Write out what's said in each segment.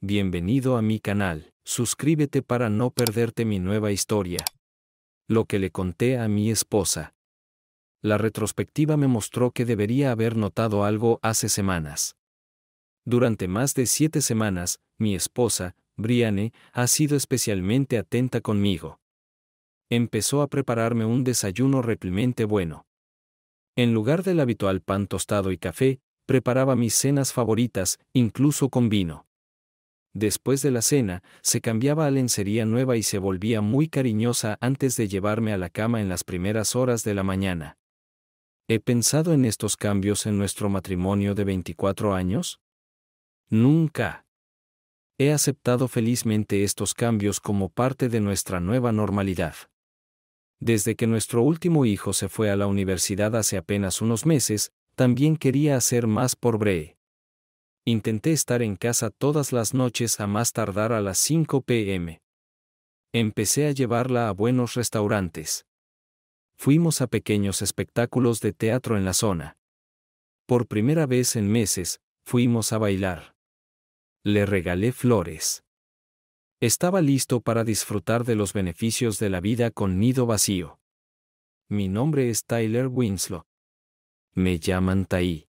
Bienvenido a mi canal, suscríbete para no perderte mi nueva historia. Lo que le conté a mi esposa. La retrospectiva me mostró que debería haber notado algo hace semanas. Durante más de siete semanas, mi esposa, Briane, ha sido especialmente atenta conmigo. Empezó a prepararme un desayuno replemente bueno. En lugar del habitual pan tostado y café, preparaba mis cenas favoritas, incluso con vino. Después de la cena, se cambiaba a lencería nueva y se volvía muy cariñosa antes de llevarme a la cama en las primeras horas de la mañana. ¿He pensado en estos cambios en nuestro matrimonio de 24 años? Nunca. He aceptado felizmente estos cambios como parte de nuestra nueva normalidad. Desde que nuestro último hijo se fue a la universidad hace apenas unos meses, también quería hacer más por Bree. Intenté estar en casa todas las noches a más tardar a las 5 pm. Empecé a llevarla a buenos restaurantes. Fuimos a pequeños espectáculos de teatro en la zona. Por primera vez en meses, fuimos a bailar. Le regalé flores. Estaba listo para disfrutar de los beneficios de la vida con nido vacío. Mi nombre es Tyler Winslow. Me llaman Tai.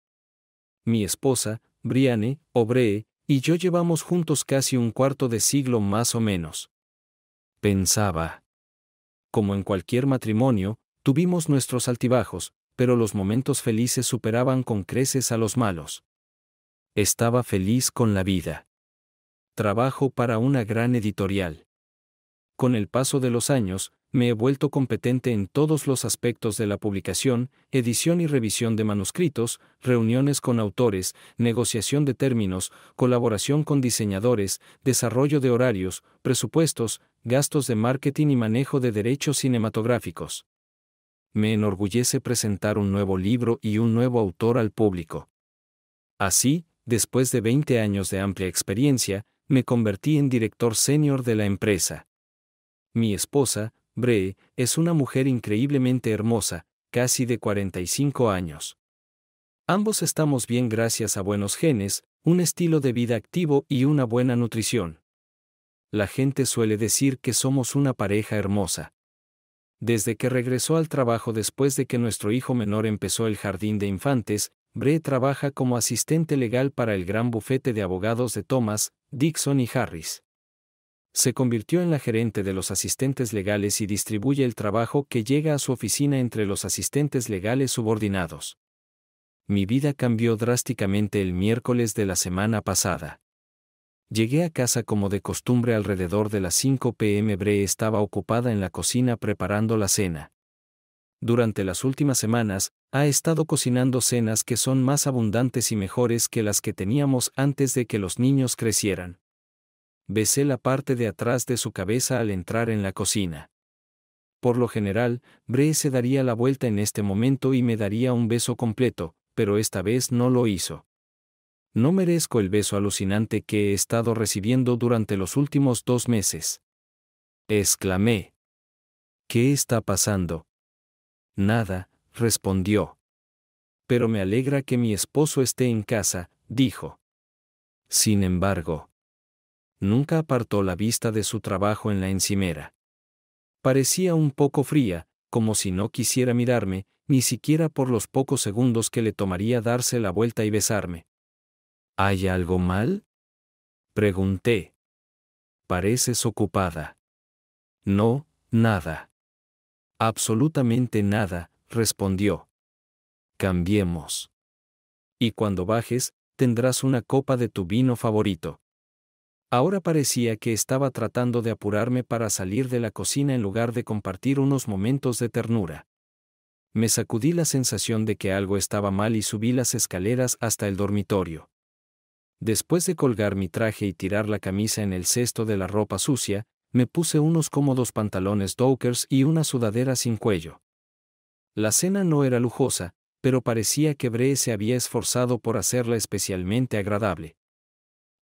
Mi esposa, Briane, Obree, y yo llevamos juntos casi un cuarto de siglo más o menos. Pensaba. Como en cualquier matrimonio, tuvimos nuestros altibajos, pero los momentos felices superaban con creces a los malos. Estaba feliz con la vida. Trabajo para una gran editorial. Con el paso de los años, me he vuelto competente en todos los aspectos de la publicación, edición y revisión de manuscritos, reuniones con autores, negociación de términos, colaboración con diseñadores, desarrollo de horarios, presupuestos, gastos de marketing y manejo de derechos cinematográficos. Me enorgullece presentar un nuevo libro y un nuevo autor al público. Así, después de 20 años de amplia experiencia, me convertí en director senior de la empresa. Mi esposa, Bree, es una mujer increíblemente hermosa, casi de 45 años. Ambos estamos bien gracias a buenos genes, un estilo de vida activo y una buena nutrición. La gente suele decir que somos una pareja hermosa. Desde que regresó al trabajo después de que nuestro hijo menor empezó el jardín de infantes, Bree trabaja como asistente legal para el gran bufete de abogados de Thomas, Dixon y Harris se convirtió en la gerente de los asistentes legales y distribuye el trabajo que llega a su oficina entre los asistentes legales subordinados. Mi vida cambió drásticamente el miércoles de la semana pasada. Llegué a casa como de costumbre alrededor de las 5 pm. Bre estaba ocupada en la cocina preparando la cena. Durante las últimas semanas, ha estado cocinando cenas que son más abundantes y mejores que las que teníamos antes de que los niños crecieran besé la parte de atrás de su cabeza al entrar en la cocina. Por lo general, Bree se daría la vuelta en este momento y me daría un beso completo, pero esta vez no lo hizo. No merezco el beso alucinante que he estado recibiendo durante los últimos dos meses. Exclamé. ¿Qué está pasando? Nada, respondió. Pero me alegra que mi esposo esté en casa, dijo. Sin embargo, nunca apartó la vista de su trabajo en la encimera. Parecía un poco fría, como si no quisiera mirarme, ni siquiera por los pocos segundos que le tomaría darse la vuelta y besarme. ¿Hay algo mal? Pregunté. Pareces ocupada. No, nada. Absolutamente nada, respondió. Cambiemos. Y cuando bajes, tendrás una copa de tu vino favorito. Ahora parecía que estaba tratando de apurarme para salir de la cocina en lugar de compartir unos momentos de ternura. Me sacudí la sensación de que algo estaba mal y subí las escaleras hasta el dormitorio. Después de colgar mi traje y tirar la camisa en el cesto de la ropa sucia, me puse unos cómodos pantalones dokers y una sudadera sin cuello. La cena no era lujosa, pero parecía que Bree se había esforzado por hacerla especialmente agradable.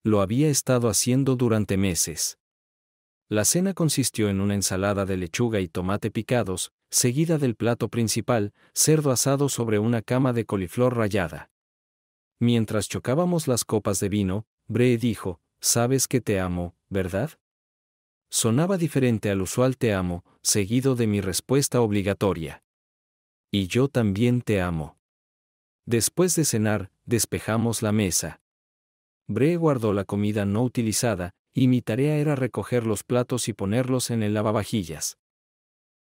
Lo había estado haciendo durante meses. La cena consistió en una ensalada de lechuga y tomate picados, seguida del plato principal, cerdo asado sobre una cama de coliflor rayada. Mientras chocábamos las copas de vino, Bree dijo, Sabes que te amo, ¿verdad? Sonaba diferente al usual te amo, seguido de mi respuesta obligatoria. Y yo también te amo. Después de cenar, despejamos la mesa. Bré guardó la comida no utilizada, y mi tarea era recoger los platos y ponerlos en el lavavajillas.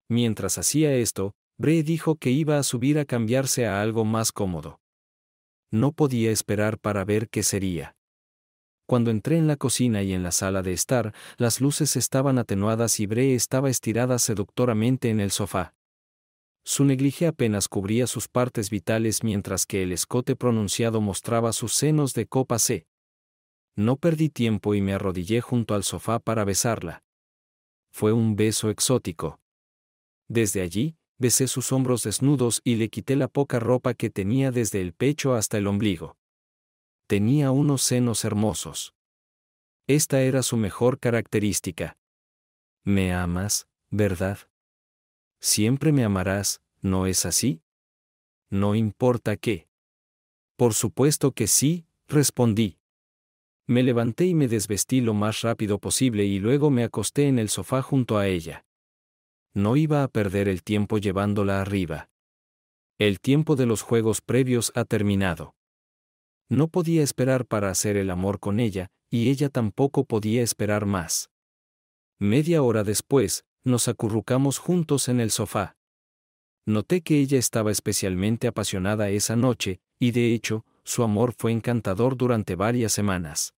Mientras hacía esto, Bree dijo que iba a subir a cambiarse a algo más cómodo. No podía esperar para ver qué sería. Cuando entré en la cocina y en la sala de estar, las luces estaban atenuadas y Bré estaba estirada seductoramente en el sofá. Su neglige apenas cubría sus partes vitales mientras que el escote pronunciado mostraba sus senos de copa C. No perdí tiempo y me arrodillé junto al sofá para besarla. Fue un beso exótico. Desde allí, besé sus hombros desnudos y le quité la poca ropa que tenía desde el pecho hasta el ombligo. Tenía unos senos hermosos. Esta era su mejor característica. Me amas, ¿verdad? Siempre me amarás, ¿no es así? No importa qué. Por supuesto que sí, respondí. Me levanté y me desvestí lo más rápido posible y luego me acosté en el sofá junto a ella. No iba a perder el tiempo llevándola arriba. El tiempo de los juegos previos ha terminado. No podía esperar para hacer el amor con ella, y ella tampoco podía esperar más. Media hora después, nos acurrucamos juntos en el sofá. Noté que ella estaba especialmente apasionada esa noche, y de hecho, su amor fue encantador durante varias semanas.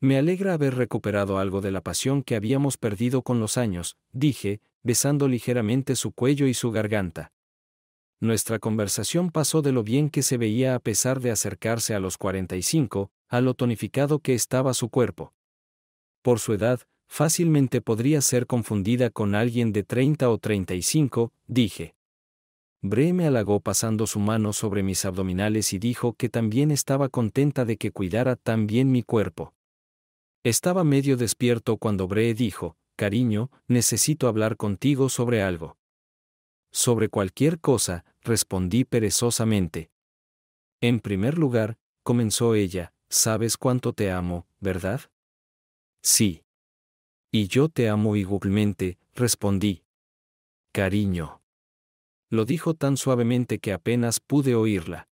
Me alegra haber recuperado algo de la pasión que habíamos perdido con los años, dije, besando ligeramente su cuello y su garganta. Nuestra conversación pasó de lo bien que se veía a pesar de acercarse a los 45, a lo tonificado que estaba su cuerpo. Por su edad, fácilmente podría ser confundida con alguien de 30 o 35, dije. Bree me halagó pasando su mano sobre mis abdominales y dijo que también estaba contenta de que cuidara tan bien mi cuerpo. Estaba medio despierto cuando Bree dijo, cariño, necesito hablar contigo sobre algo. Sobre cualquier cosa, respondí perezosamente. En primer lugar, comenzó ella, sabes cuánto te amo, ¿verdad? Sí. Y yo te amo igualmente, respondí. Cariño lo dijo tan suavemente que apenas pude oírla.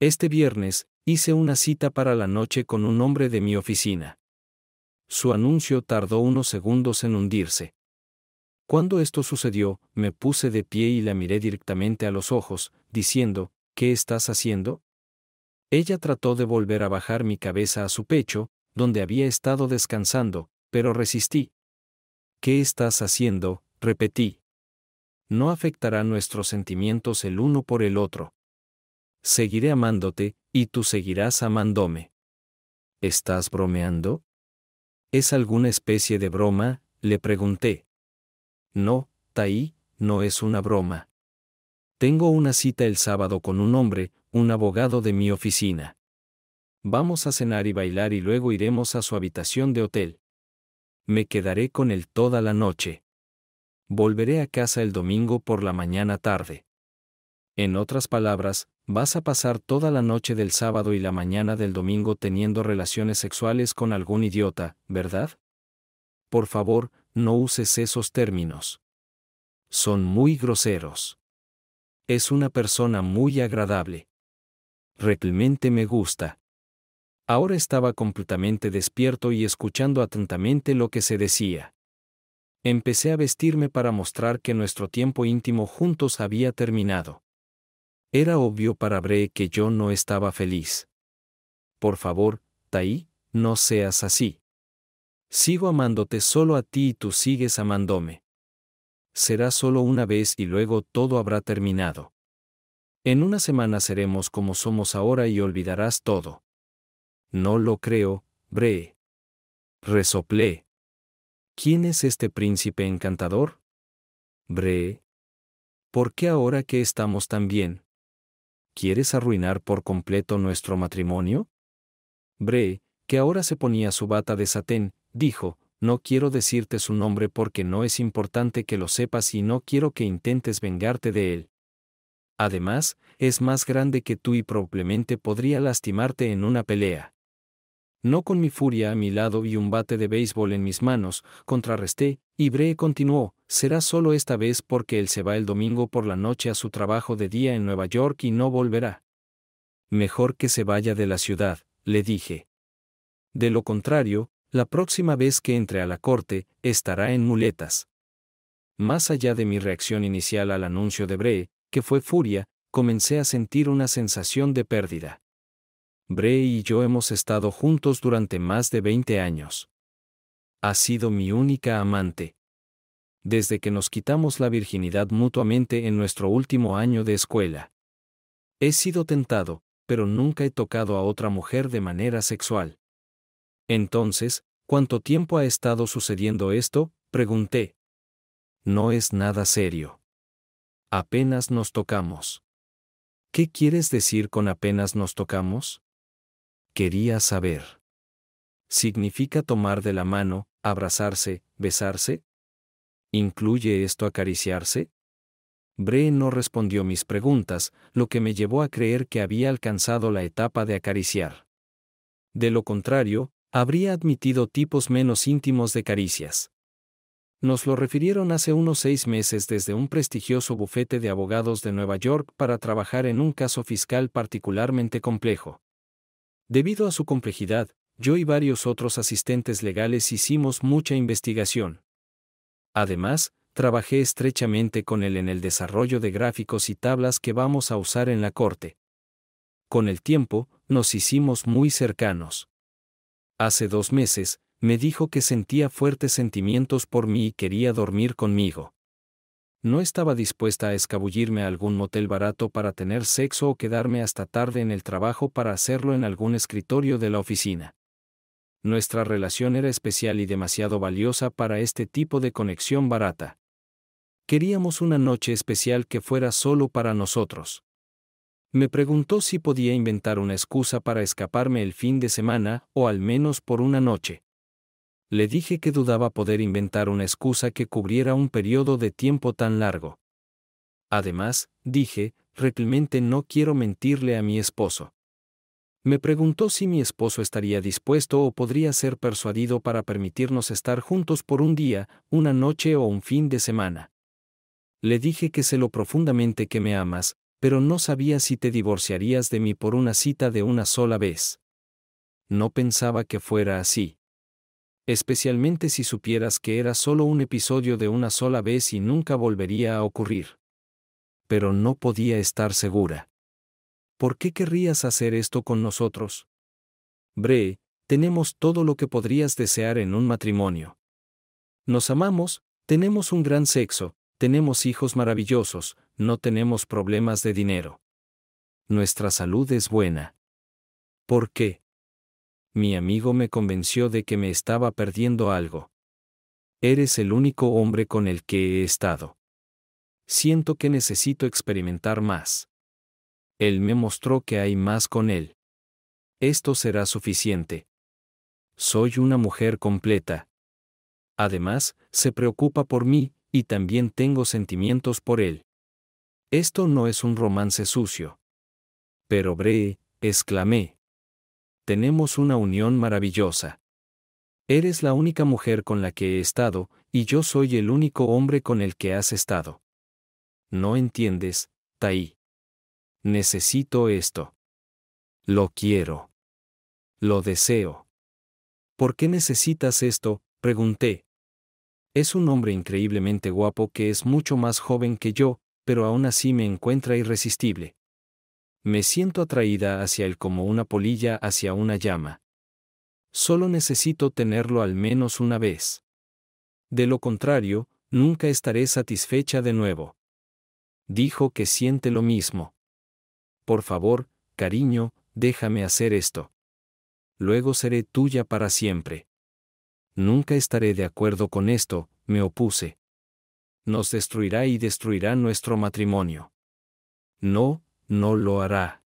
Este viernes, hice una cita para la noche con un hombre de mi oficina. Su anuncio tardó unos segundos en hundirse. Cuando esto sucedió, me puse de pie y la miré directamente a los ojos, diciendo, ¿Qué estás haciendo? Ella trató de volver a bajar mi cabeza a su pecho, donde había estado descansando, pero resistí. ¿Qué estás haciendo? repetí no afectará nuestros sentimientos el uno por el otro. Seguiré amándote, y tú seguirás amándome. ¿Estás bromeando? ¿Es alguna especie de broma? le pregunté. No, Taí, no es una broma. Tengo una cita el sábado con un hombre, un abogado de mi oficina. Vamos a cenar y bailar y luego iremos a su habitación de hotel. Me quedaré con él toda la noche. Volveré a casa el domingo por la mañana tarde. En otras palabras, vas a pasar toda la noche del sábado y la mañana del domingo teniendo relaciones sexuales con algún idiota, ¿verdad? Por favor, no uses esos términos. Son muy groseros. Es una persona muy agradable. Realmente me gusta. Ahora estaba completamente despierto y escuchando atentamente lo que se decía. Empecé a vestirme para mostrar que nuestro tiempo íntimo juntos había terminado. Era obvio para Bre que yo no estaba feliz. Por favor, Taí, no seas así. Sigo amándote solo a ti y tú sigues amándome. Será solo una vez y luego todo habrá terminado. En una semana seremos como somos ahora y olvidarás todo. No lo creo, Bre. Resoplé. ¿Quién es este príncipe encantador? Bre. ¿Por qué ahora que estamos tan bien? ¿Quieres arruinar por completo nuestro matrimonio? Bre, que ahora se ponía su bata de satén, dijo, no quiero decirte su nombre porque no es importante que lo sepas y no quiero que intentes vengarte de él. Además, es más grande que tú y probablemente podría lastimarte en una pelea no con mi furia a mi lado y un bate de béisbol en mis manos, contrarresté, y Bree continuó, será solo esta vez porque él se va el domingo por la noche a su trabajo de día en Nueva York y no volverá. Mejor que se vaya de la ciudad, le dije. De lo contrario, la próxima vez que entre a la corte, estará en muletas. Más allá de mi reacción inicial al anuncio de Bree, que fue furia, comencé a sentir una sensación de pérdida. Bray y yo hemos estado juntos durante más de 20 años. Ha sido mi única amante. Desde que nos quitamos la virginidad mutuamente en nuestro último año de escuela. He sido tentado, pero nunca he tocado a otra mujer de manera sexual. Entonces, ¿cuánto tiempo ha estado sucediendo esto? pregunté. No es nada serio. Apenas nos tocamos. ¿Qué quieres decir con apenas nos tocamos? quería saber. ¿Significa tomar de la mano, abrazarse, besarse? ¿Incluye esto acariciarse? Bre no respondió mis preguntas, lo que me llevó a creer que había alcanzado la etapa de acariciar. De lo contrario, habría admitido tipos menos íntimos de caricias. Nos lo refirieron hace unos seis meses desde un prestigioso bufete de abogados de Nueva York para trabajar en un caso fiscal particularmente complejo. Debido a su complejidad, yo y varios otros asistentes legales hicimos mucha investigación. Además, trabajé estrechamente con él en el desarrollo de gráficos y tablas que vamos a usar en la corte. Con el tiempo, nos hicimos muy cercanos. Hace dos meses, me dijo que sentía fuertes sentimientos por mí y quería dormir conmigo no estaba dispuesta a escabullirme a algún motel barato para tener sexo o quedarme hasta tarde en el trabajo para hacerlo en algún escritorio de la oficina. Nuestra relación era especial y demasiado valiosa para este tipo de conexión barata. Queríamos una noche especial que fuera solo para nosotros. Me preguntó si podía inventar una excusa para escaparme el fin de semana o al menos por una noche le dije que dudaba poder inventar una excusa que cubriera un periodo de tiempo tan largo. Además, dije, realmente no quiero mentirle a mi esposo. Me preguntó si mi esposo estaría dispuesto o podría ser persuadido para permitirnos estar juntos por un día, una noche o un fin de semana. Le dije que sé lo profundamente que me amas, pero no sabía si te divorciarías de mí por una cita de una sola vez. No pensaba que fuera así especialmente si supieras que era solo un episodio de una sola vez y nunca volvería a ocurrir. Pero no podía estar segura. ¿Por qué querrías hacer esto con nosotros? Bre, tenemos todo lo que podrías desear en un matrimonio. Nos amamos, tenemos un gran sexo, tenemos hijos maravillosos, no tenemos problemas de dinero. Nuestra salud es buena. ¿Por qué? mi amigo me convenció de que me estaba perdiendo algo. Eres el único hombre con el que he estado. Siento que necesito experimentar más. Él me mostró que hay más con él. Esto será suficiente. Soy una mujer completa. Además, se preocupa por mí, y también tengo sentimientos por él. Esto no es un romance sucio. Pero Bree, exclamé tenemos una unión maravillosa. Eres la única mujer con la que he estado, y yo soy el único hombre con el que has estado. No entiendes, Taí. Necesito esto. Lo quiero. Lo deseo. ¿Por qué necesitas esto? pregunté. Es un hombre increíblemente guapo que es mucho más joven que yo, pero aún así me encuentra irresistible. Me siento atraída hacia él como una polilla hacia una llama. Solo necesito tenerlo al menos una vez. De lo contrario, nunca estaré satisfecha de nuevo. Dijo que siente lo mismo. Por favor, cariño, déjame hacer esto. Luego seré tuya para siempre. Nunca estaré de acuerdo con esto, me opuse. Nos destruirá y destruirá nuestro matrimonio. No, no lo hará.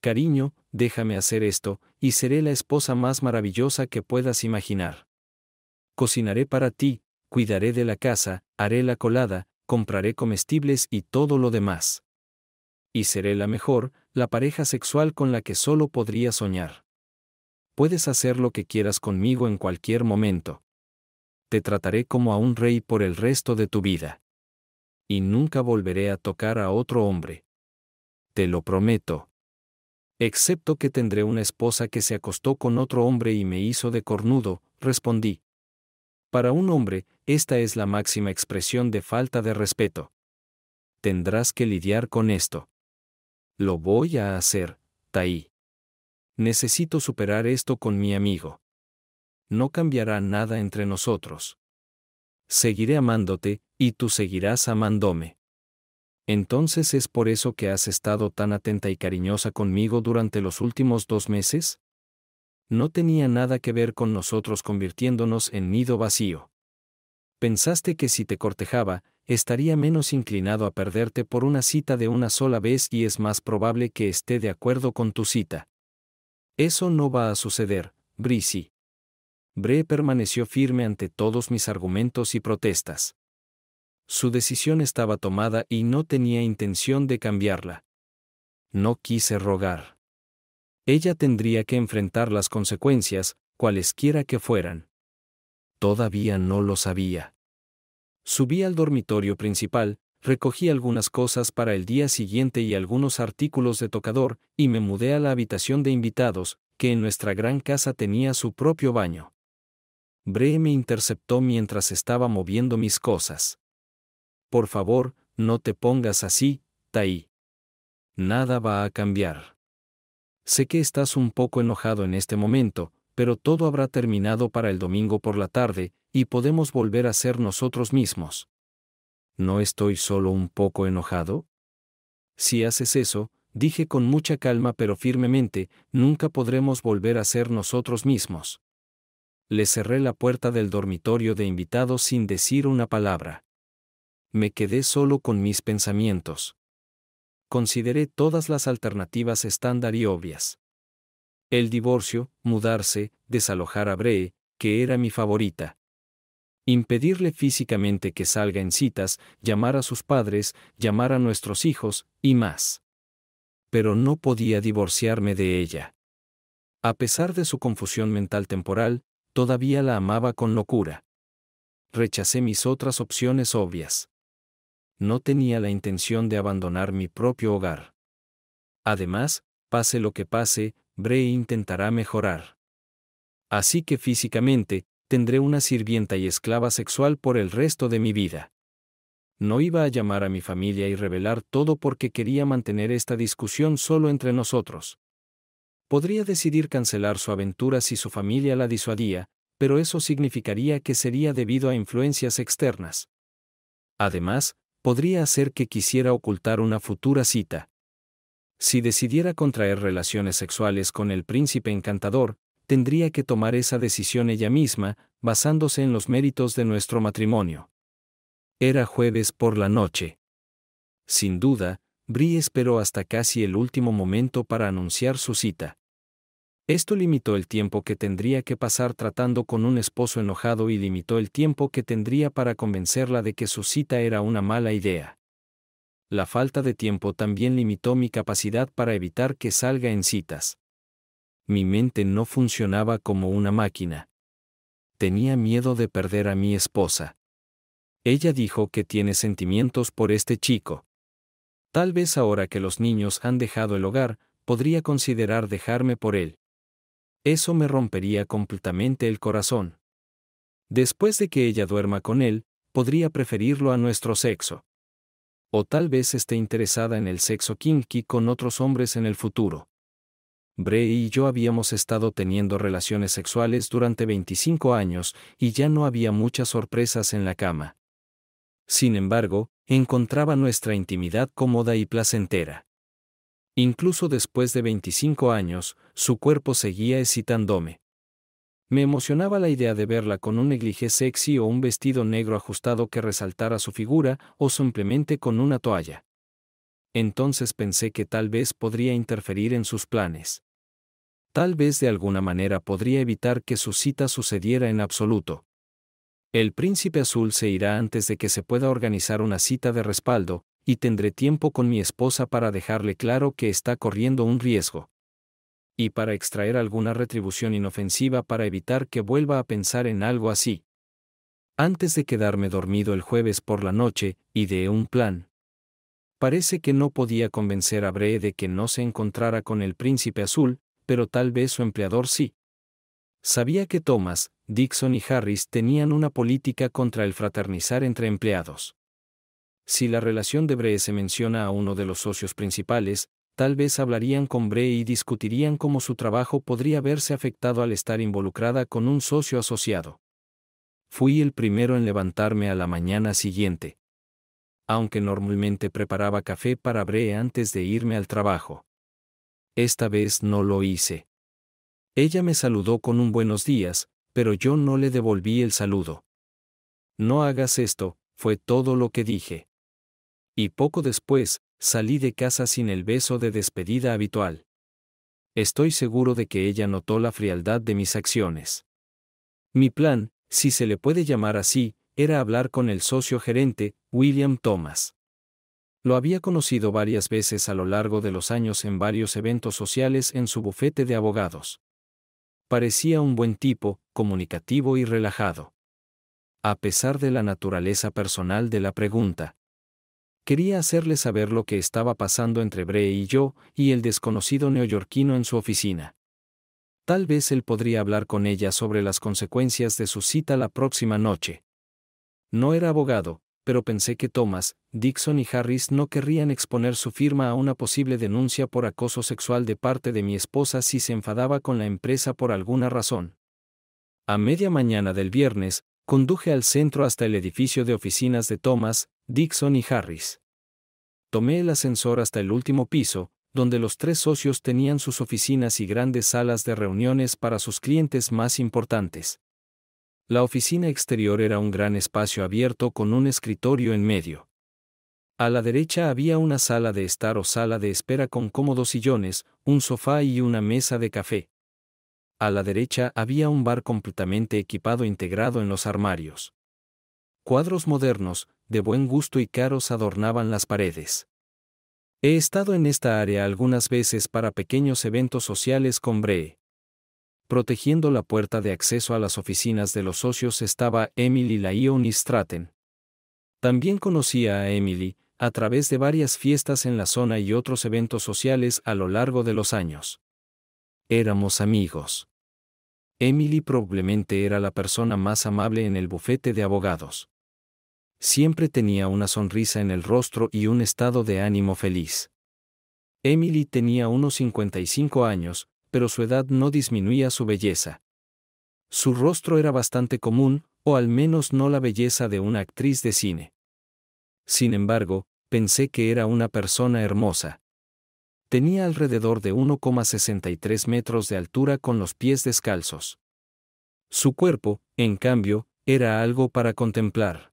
Cariño, déjame hacer esto, y seré la esposa más maravillosa que puedas imaginar. Cocinaré para ti, cuidaré de la casa, haré la colada, compraré comestibles y todo lo demás. Y seré la mejor, la pareja sexual con la que solo podría soñar. Puedes hacer lo que quieras conmigo en cualquier momento. Te trataré como a un rey por el resto de tu vida. Y nunca volveré a tocar a otro hombre te lo prometo. Excepto que tendré una esposa que se acostó con otro hombre y me hizo de cornudo, respondí. Para un hombre, esta es la máxima expresión de falta de respeto. Tendrás que lidiar con esto. Lo voy a hacer, Taí. Necesito superar esto con mi amigo. No cambiará nada entre nosotros. Seguiré amándote, y tú seguirás amándome. ¿Entonces es por eso que has estado tan atenta y cariñosa conmigo durante los últimos dos meses? No tenía nada que ver con nosotros convirtiéndonos en nido vacío. Pensaste que si te cortejaba, estaría menos inclinado a perderte por una cita de una sola vez y es más probable que esté de acuerdo con tu cita. Eso no va a suceder, Brisi. Bre permaneció firme ante todos mis argumentos y protestas. Su decisión estaba tomada y no tenía intención de cambiarla. No quise rogar. Ella tendría que enfrentar las consecuencias, cualesquiera que fueran. Todavía no lo sabía. Subí al dormitorio principal, recogí algunas cosas para el día siguiente y algunos artículos de tocador, y me mudé a la habitación de invitados, que en nuestra gran casa tenía su propio baño. Bre me interceptó mientras estaba moviendo mis cosas. Por favor, no te pongas así, Tai. Nada va a cambiar. Sé que estás un poco enojado en este momento, pero todo habrá terminado para el domingo por la tarde, y podemos volver a ser nosotros mismos. ¿No estoy solo un poco enojado? Si haces eso, dije con mucha calma pero firmemente, nunca podremos volver a ser nosotros mismos. Le cerré la puerta del dormitorio de invitados sin decir una palabra me quedé solo con mis pensamientos. Consideré todas las alternativas estándar y obvias. El divorcio, mudarse, desalojar a Bree, que era mi favorita. Impedirle físicamente que salga en citas, llamar a sus padres, llamar a nuestros hijos, y más. Pero no podía divorciarme de ella. A pesar de su confusión mental temporal, todavía la amaba con locura. Rechacé mis otras opciones obvias no tenía la intención de abandonar mi propio hogar. Además, pase lo que pase, Bray intentará mejorar. Así que físicamente, tendré una sirvienta y esclava sexual por el resto de mi vida. No iba a llamar a mi familia y revelar todo porque quería mantener esta discusión solo entre nosotros. Podría decidir cancelar su aventura si su familia la disuadía, pero eso significaría que sería debido a influencias externas. Además, podría hacer que quisiera ocultar una futura cita. Si decidiera contraer relaciones sexuales con el príncipe encantador, tendría que tomar esa decisión ella misma, basándose en los méritos de nuestro matrimonio. Era jueves por la noche. Sin duda, Brie esperó hasta casi el último momento para anunciar su cita. Esto limitó el tiempo que tendría que pasar tratando con un esposo enojado y limitó el tiempo que tendría para convencerla de que su cita era una mala idea. La falta de tiempo también limitó mi capacidad para evitar que salga en citas. Mi mente no funcionaba como una máquina. Tenía miedo de perder a mi esposa. Ella dijo que tiene sentimientos por este chico. Tal vez ahora que los niños han dejado el hogar, podría considerar dejarme por él. Eso me rompería completamente el corazón. Después de que ella duerma con él, podría preferirlo a nuestro sexo. O tal vez esté interesada en el sexo kinky con otros hombres en el futuro. Bray y yo habíamos estado teniendo relaciones sexuales durante 25 años y ya no había muchas sorpresas en la cama. Sin embargo, encontraba nuestra intimidad cómoda y placentera. Incluso después de 25 años, su cuerpo seguía excitándome. Me emocionaba la idea de verla con un negligé sexy o un vestido negro ajustado que resaltara su figura o simplemente con una toalla. Entonces pensé que tal vez podría interferir en sus planes. Tal vez de alguna manera podría evitar que su cita sucediera en absoluto. El príncipe azul se irá antes de que se pueda organizar una cita de respaldo, y tendré tiempo con mi esposa para dejarle claro que está corriendo un riesgo. Y para extraer alguna retribución inofensiva para evitar que vuelva a pensar en algo así. Antes de quedarme dormido el jueves por la noche, ideé un plan. Parece que no podía convencer a Bre de que no se encontrara con el príncipe azul, pero tal vez su empleador sí. Sabía que Thomas, Dixon y Harris tenían una política contra el fraternizar entre empleados. Si la relación de Bre se menciona a uno de los socios principales, tal vez hablarían con Bre y discutirían cómo su trabajo podría haberse afectado al estar involucrada con un socio asociado. Fui el primero en levantarme a la mañana siguiente. Aunque normalmente preparaba café para Bre antes de irme al trabajo. Esta vez no lo hice. Ella me saludó con un buenos días, pero yo no le devolví el saludo. No hagas esto, fue todo lo que dije y poco después, salí de casa sin el beso de despedida habitual. Estoy seguro de que ella notó la frialdad de mis acciones. Mi plan, si se le puede llamar así, era hablar con el socio gerente, William Thomas. Lo había conocido varias veces a lo largo de los años en varios eventos sociales en su bufete de abogados. Parecía un buen tipo, comunicativo y relajado. A pesar de la naturaleza personal de la pregunta, Quería hacerle saber lo que estaba pasando entre Bray y yo y el desconocido neoyorquino en su oficina. Tal vez él podría hablar con ella sobre las consecuencias de su cita la próxima noche. No era abogado, pero pensé que Thomas, Dixon y Harris no querrían exponer su firma a una posible denuncia por acoso sexual de parte de mi esposa si se enfadaba con la empresa por alguna razón. A media mañana del viernes, conduje al centro hasta el edificio de oficinas de Thomas, Dixon y Harris. Tomé el ascensor hasta el último piso, donde los tres socios tenían sus oficinas y grandes salas de reuniones para sus clientes más importantes. La oficina exterior era un gran espacio abierto con un escritorio en medio. A la derecha había una sala de estar o sala de espera con cómodos sillones, un sofá y una mesa de café. A la derecha había un bar completamente equipado e integrado en los armarios. Cuadros modernos, de buen gusto y caros adornaban las paredes. He estado en esta área algunas veces para pequeños eventos sociales con Bree. Protegiendo la puerta de acceso a las oficinas de los socios estaba Emily Lyon y Stratton. También conocía a Emily, a través de varias fiestas en la zona y otros eventos sociales a lo largo de los años. Éramos amigos. Emily probablemente era la persona más amable en el bufete de abogados siempre tenía una sonrisa en el rostro y un estado de ánimo feliz. Emily tenía unos 55 años, pero su edad no disminuía su belleza. Su rostro era bastante común, o al menos no la belleza de una actriz de cine. Sin embargo, pensé que era una persona hermosa. Tenía alrededor de 1,63 metros de altura con los pies descalzos. Su cuerpo, en cambio, era algo para contemplar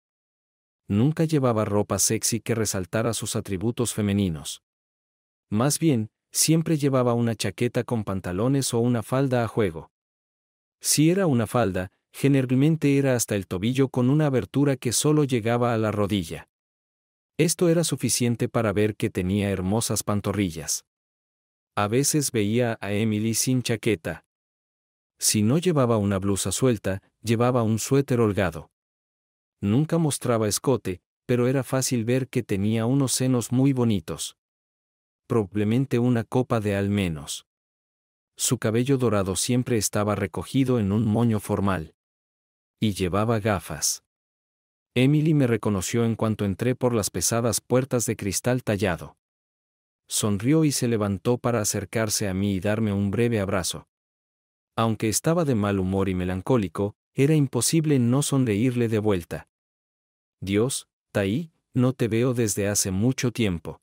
nunca llevaba ropa sexy que resaltara sus atributos femeninos. Más bien, siempre llevaba una chaqueta con pantalones o una falda a juego. Si era una falda, generalmente era hasta el tobillo con una abertura que solo llegaba a la rodilla. Esto era suficiente para ver que tenía hermosas pantorrillas. A veces veía a Emily sin chaqueta. Si no llevaba una blusa suelta, llevaba un suéter holgado. Nunca mostraba escote, pero era fácil ver que tenía unos senos muy bonitos. Probablemente una copa de al menos. Su cabello dorado siempre estaba recogido en un moño formal. Y llevaba gafas. Emily me reconoció en cuanto entré por las pesadas puertas de cristal tallado. Sonrió y se levantó para acercarse a mí y darme un breve abrazo. Aunque estaba de mal humor y melancólico, era imposible no sonreírle de vuelta. Dios, Taí, no te veo desde hace mucho tiempo.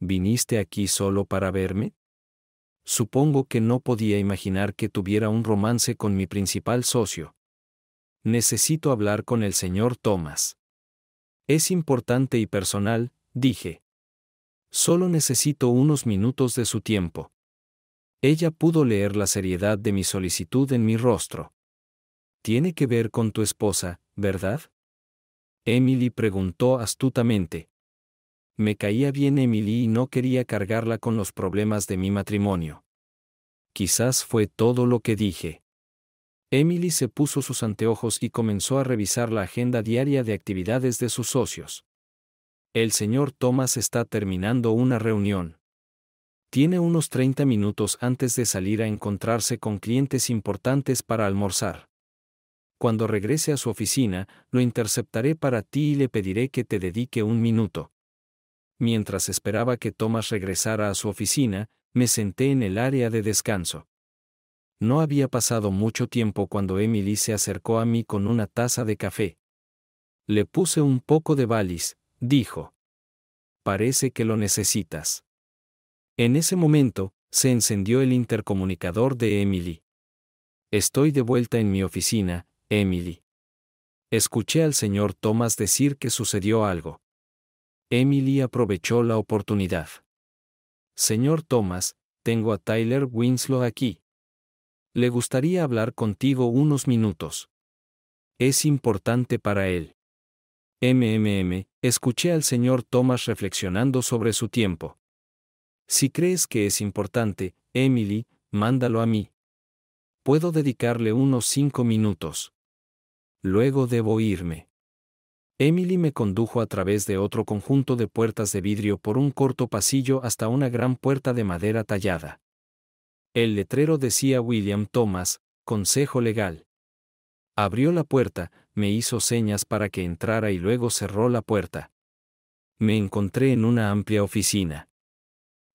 ¿Viniste aquí solo para verme? Supongo que no podía imaginar que tuviera un romance con mi principal socio. Necesito hablar con el señor Thomas. Es importante y personal, dije. Solo necesito unos minutos de su tiempo. Ella pudo leer la seriedad de mi solicitud en mi rostro tiene que ver con tu esposa, ¿verdad? Emily preguntó astutamente. Me caía bien Emily y no quería cargarla con los problemas de mi matrimonio. Quizás fue todo lo que dije. Emily se puso sus anteojos y comenzó a revisar la agenda diaria de actividades de sus socios. El señor Thomas está terminando una reunión. Tiene unos 30 minutos antes de salir a encontrarse con clientes importantes para almorzar cuando regrese a su oficina, lo interceptaré para ti y le pediré que te dedique un minuto. Mientras esperaba que Thomas regresara a su oficina, me senté en el área de descanso. No había pasado mucho tiempo cuando Emily se acercó a mí con una taza de café. Le puse un poco de balis, dijo. Parece que lo necesitas. En ese momento, se encendió el intercomunicador de Emily. Estoy de vuelta en mi oficina, Emily. Escuché al señor Thomas decir que sucedió algo. Emily aprovechó la oportunidad. Señor Thomas, tengo a Tyler Winslow aquí. Le gustaría hablar contigo unos minutos. Es importante para él. MMM, escuché al señor Thomas reflexionando sobre su tiempo. Si crees que es importante, Emily, mándalo a mí. Puedo dedicarle unos cinco minutos. Luego debo irme. Emily me condujo a través de otro conjunto de puertas de vidrio por un corto pasillo hasta una gran puerta de madera tallada. El letrero decía William Thomas, Consejo Legal. Abrió la puerta, me hizo señas para que entrara y luego cerró la puerta. Me encontré en una amplia oficina.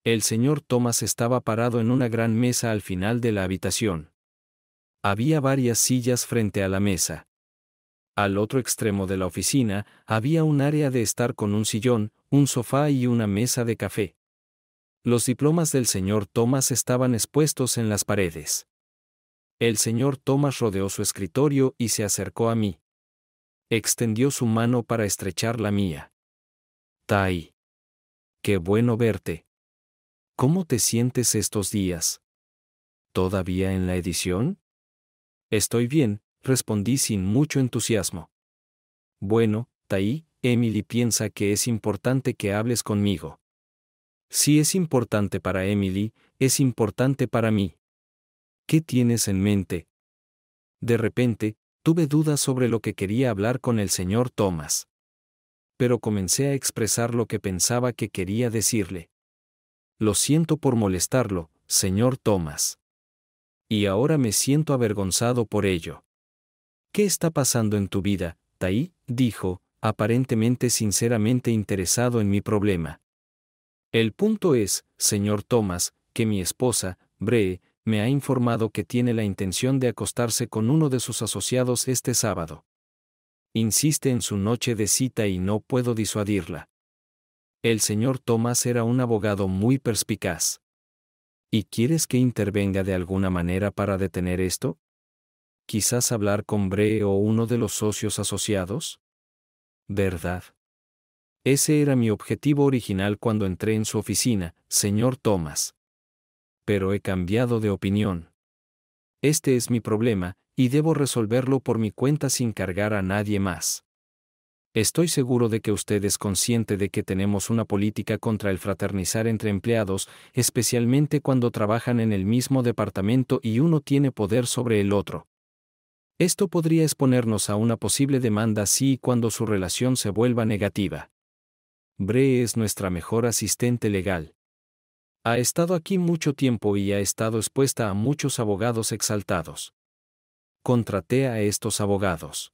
El señor Thomas estaba parado en una gran mesa al final de la habitación. Había varias sillas frente a la mesa. Al otro extremo de la oficina había un área de estar con un sillón, un sofá y una mesa de café. Los diplomas del señor Thomas estaban expuestos en las paredes. El señor Thomas rodeó su escritorio y se acercó a mí. Extendió su mano para estrechar la mía. Tai. Qué bueno verte. ¿Cómo te sientes estos días? ¿Todavía en la edición? Estoy bien, respondí sin mucho entusiasmo. Bueno, Tai, Emily piensa que es importante que hables conmigo. Si es importante para Emily, es importante para mí. ¿Qué tienes en mente? De repente, tuve dudas sobre lo que quería hablar con el señor Thomas. Pero comencé a expresar lo que pensaba que quería decirle. Lo siento por molestarlo, señor Thomas. Y ahora me siento avergonzado por ello. ¿Qué está pasando en tu vida, Tai? dijo, aparentemente sinceramente interesado en mi problema. El punto es, señor Thomas, que mi esposa, Bree, me ha informado que tiene la intención de acostarse con uno de sus asociados este sábado. Insiste en su noche de cita y no puedo disuadirla. El señor Thomas era un abogado muy perspicaz. ¿Y quieres que intervenga de alguna manera para detener esto? quizás hablar con Bre o uno de los socios asociados? ¿Verdad? Ese era mi objetivo original cuando entré en su oficina, señor Thomas. Pero he cambiado de opinión. Este es mi problema, y debo resolverlo por mi cuenta sin cargar a nadie más. Estoy seguro de que usted es consciente de que tenemos una política contra el fraternizar entre empleados, especialmente cuando trabajan en el mismo departamento y uno tiene poder sobre el otro. Esto podría exponernos a una posible demanda si y cuando su relación se vuelva negativa. Bre es nuestra mejor asistente legal. Ha estado aquí mucho tiempo y ha estado expuesta a muchos abogados exaltados. Contraté a estos abogados.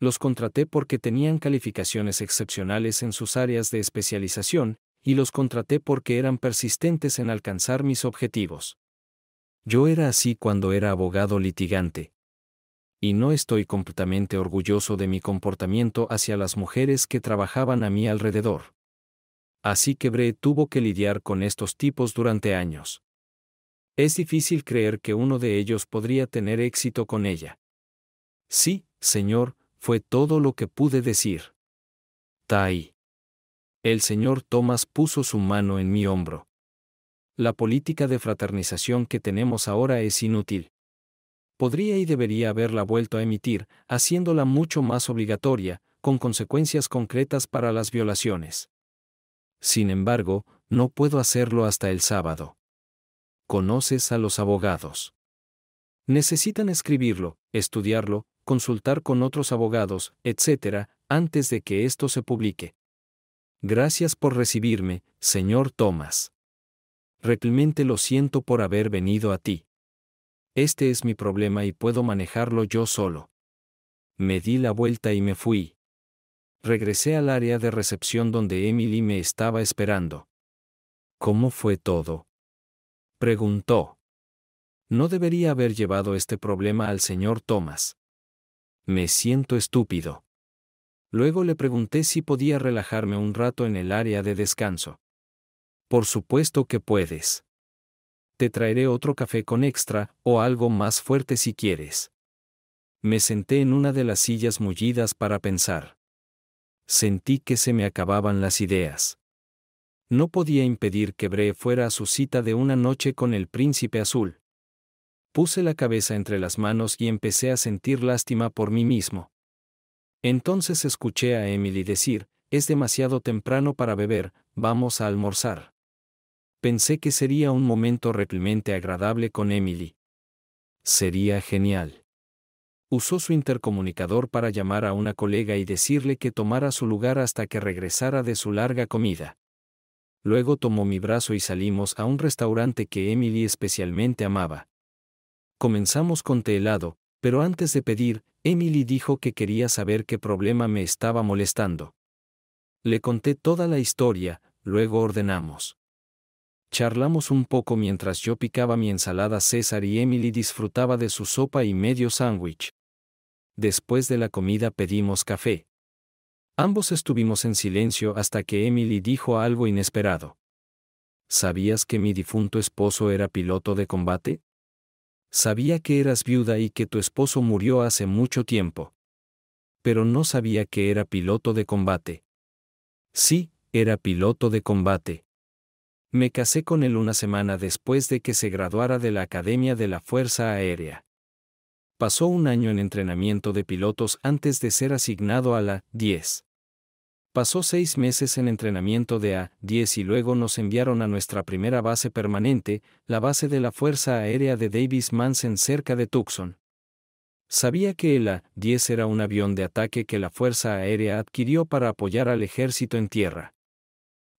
Los contraté porque tenían calificaciones excepcionales en sus áreas de especialización, y los contraté porque eran persistentes en alcanzar mis objetivos. Yo era así cuando era abogado litigante y no estoy completamente orgulloso de mi comportamiento hacia las mujeres que trabajaban a mi alrededor. Así que Bre tuvo que lidiar con estos tipos durante años. Es difícil creer que uno de ellos podría tener éxito con ella. Sí, señor, fue todo lo que pude decir. Tai. El señor Thomas puso su mano en mi hombro. La política de fraternización que tenemos ahora es inútil podría y debería haberla vuelto a emitir, haciéndola mucho más obligatoria, con consecuencias concretas para las violaciones. Sin embargo, no puedo hacerlo hasta el sábado. Conoces a los abogados. Necesitan escribirlo, estudiarlo, consultar con otros abogados, etc., antes de que esto se publique. Gracias por recibirme, señor Thomas. Realmente lo siento por haber venido a ti. Este es mi problema y puedo manejarlo yo solo. Me di la vuelta y me fui. Regresé al área de recepción donde Emily me estaba esperando. ¿Cómo fue todo? Preguntó. No debería haber llevado este problema al señor Thomas. Me siento estúpido. Luego le pregunté si podía relajarme un rato en el área de descanso. Por supuesto que puedes te traeré otro café con extra, o algo más fuerte si quieres. Me senté en una de las sillas mullidas para pensar. Sentí que se me acababan las ideas. No podía impedir que Bre fuera a su cita de una noche con el príncipe azul. Puse la cabeza entre las manos y empecé a sentir lástima por mí mismo. Entonces escuché a Emily decir, es demasiado temprano para beber, vamos a almorzar. Pensé que sería un momento realmente agradable con Emily. Sería genial. Usó su intercomunicador para llamar a una colega y decirle que tomara su lugar hasta que regresara de su larga comida. Luego tomó mi brazo y salimos a un restaurante que Emily especialmente amaba. Comenzamos con té helado, pero antes de pedir, Emily dijo que quería saber qué problema me estaba molestando. Le conté toda la historia, luego ordenamos. Charlamos un poco mientras yo picaba mi ensalada César y Emily disfrutaba de su sopa y medio sándwich. Después de la comida pedimos café. Ambos estuvimos en silencio hasta que Emily dijo algo inesperado. ¿Sabías que mi difunto esposo era piloto de combate? Sabía que eras viuda y que tu esposo murió hace mucho tiempo. Pero no sabía que era piloto de combate. Sí, era piloto de combate. Me casé con él una semana después de que se graduara de la Academia de la Fuerza Aérea. Pasó un año en entrenamiento de pilotos antes de ser asignado a la 10. Pasó seis meses en entrenamiento de A-10 y luego nos enviaron a nuestra primera base permanente, la base de la Fuerza Aérea de Davis manson cerca de Tucson. Sabía que el A-10 era un avión de ataque que la Fuerza Aérea adquirió para apoyar al ejército en tierra.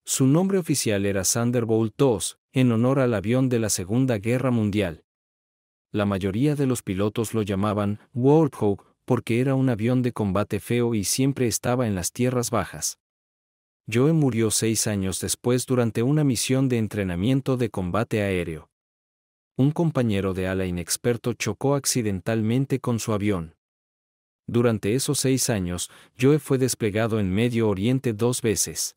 Su nombre oficial era Thunderbolt II, en honor al avión de la Segunda Guerra Mundial. La mayoría de los pilotos lo llamaban Warthog porque era un avión de combate feo y siempre estaba en las tierras bajas. Joe murió seis años después durante una misión de entrenamiento de combate aéreo. Un compañero de ala inexperto chocó accidentalmente con su avión. Durante esos seis años, Joe fue desplegado en Medio Oriente dos veces.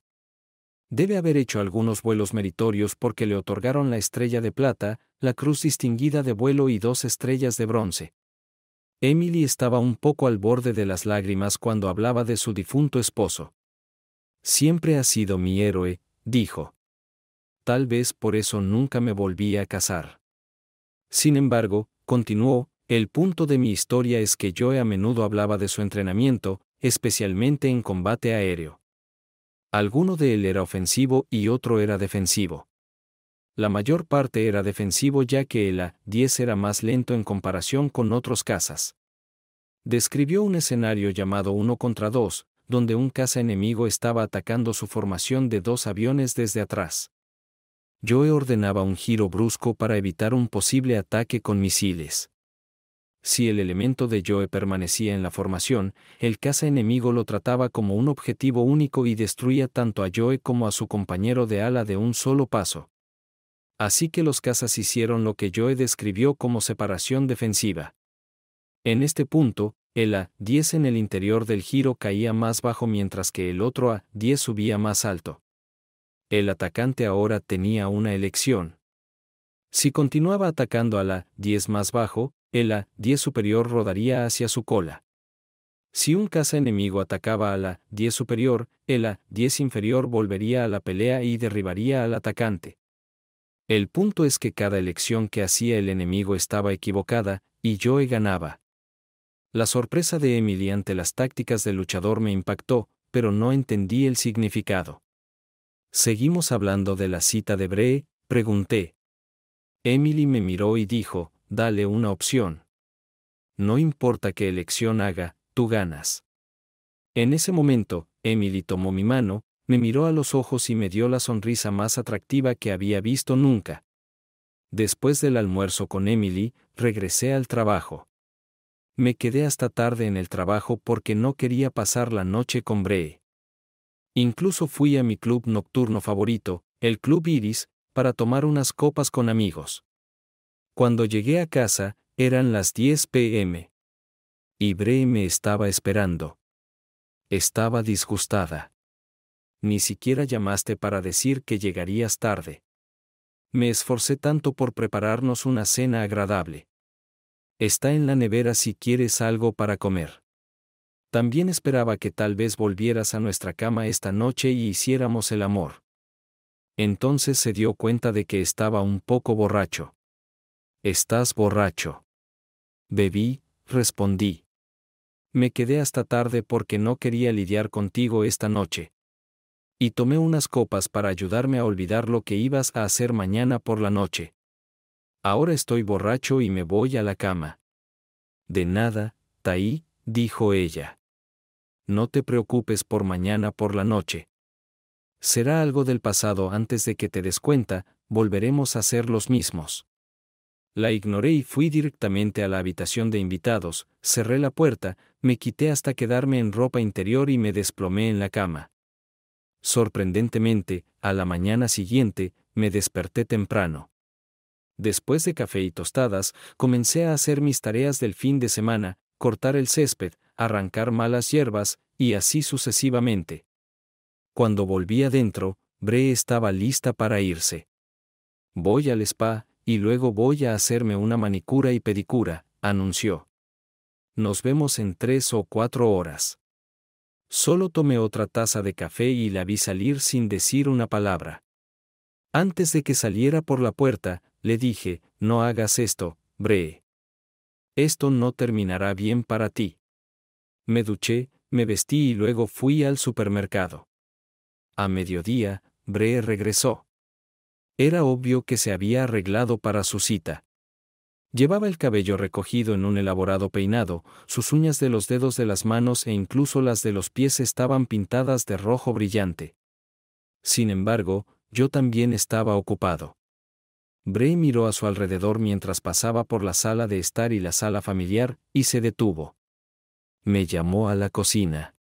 Debe haber hecho algunos vuelos meritorios porque le otorgaron la Estrella de Plata, la Cruz Distinguida de Vuelo y dos estrellas de bronce. Emily estaba un poco al borde de las lágrimas cuando hablaba de su difunto esposo. Siempre ha sido mi héroe, dijo. Tal vez por eso nunca me volví a casar. Sin embargo, continuó, el punto de mi historia es que yo a menudo hablaba de su entrenamiento, especialmente en combate aéreo. Alguno de él era ofensivo y otro era defensivo. La mayor parte era defensivo ya que el A-10 era más lento en comparación con otros cazas. Describió un escenario llamado uno contra dos, donde un caza enemigo estaba atacando su formación de dos aviones desde atrás. Yo ordenaba un giro brusco para evitar un posible ataque con misiles. Si el elemento de Joe permanecía en la formación, el caza enemigo lo trataba como un objetivo único y destruía tanto a Joe como a su compañero de ala de un solo paso. Así que los cazas hicieron lo que Joe describió como separación defensiva. En este punto, el A10 en el interior del giro caía más bajo mientras que el otro A10 subía más alto. El atacante ahora tenía una elección. Si continuaba atacando a 10 más bajo, el A-10 superior rodaría hacia su cola. Si un caza enemigo atacaba a la 10 superior, el A-10 inferior volvería a la pelea y derribaría al atacante. El punto es que cada elección que hacía el enemigo estaba equivocada, y he ganaba. La sorpresa de Emily ante las tácticas del luchador me impactó, pero no entendí el significado. Seguimos hablando de la cita de Bre, pregunté. Emily me miró y dijo, dale una opción. No importa qué elección haga, tú ganas. En ese momento, Emily tomó mi mano, me miró a los ojos y me dio la sonrisa más atractiva que había visto nunca. Después del almuerzo con Emily, regresé al trabajo. Me quedé hasta tarde en el trabajo porque no quería pasar la noche con Bree. Incluso fui a mi club nocturno favorito, el Club Iris, para tomar unas copas con amigos. Cuando llegué a casa, eran las 10 pm. Y Bray me estaba esperando. Estaba disgustada. Ni siquiera llamaste para decir que llegarías tarde. Me esforcé tanto por prepararnos una cena agradable. Está en la nevera si quieres algo para comer. También esperaba que tal vez volvieras a nuestra cama esta noche y hiciéramos el amor. Entonces se dio cuenta de que estaba un poco borracho. Estás borracho. Bebí, respondí. Me quedé hasta tarde porque no quería lidiar contigo esta noche. Y tomé unas copas para ayudarme a olvidar lo que ibas a hacer mañana por la noche. Ahora estoy borracho y me voy a la cama. De nada, Taí, dijo ella. No te preocupes por mañana por la noche. Será algo del pasado antes de que te des cuenta, volveremos a ser los mismos. La ignoré y fui directamente a la habitación de invitados, cerré la puerta, me quité hasta quedarme en ropa interior y me desplomé en la cama. Sorprendentemente, a la mañana siguiente, me desperté temprano. Después de café y tostadas, comencé a hacer mis tareas del fin de semana, cortar el césped, arrancar malas hierbas, y así sucesivamente. Cuando volví adentro, Bree estaba lista para irse. Voy al spa, y luego voy a hacerme una manicura y pedicura, anunció. Nos vemos en tres o cuatro horas. Solo tomé otra taza de café y la vi salir sin decir una palabra. Antes de que saliera por la puerta, le dije, no hagas esto, Bre. Esto no terminará bien para ti. Me duché, me vestí y luego fui al supermercado. A mediodía, Bre regresó. Era obvio que se había arreglado para su cita. Llevaba el cabello recogido en un elaborado peinado, sus uñas de los dedos de las manos e incluso las de los pies estaban pintadas de rojo brillante. Sin embargo, yo también estaba ocupado. Bray miró a su alrededor mientras pasaba por la sala de estar y la sala familiar, y se detuvo. Me llamó a la cocina.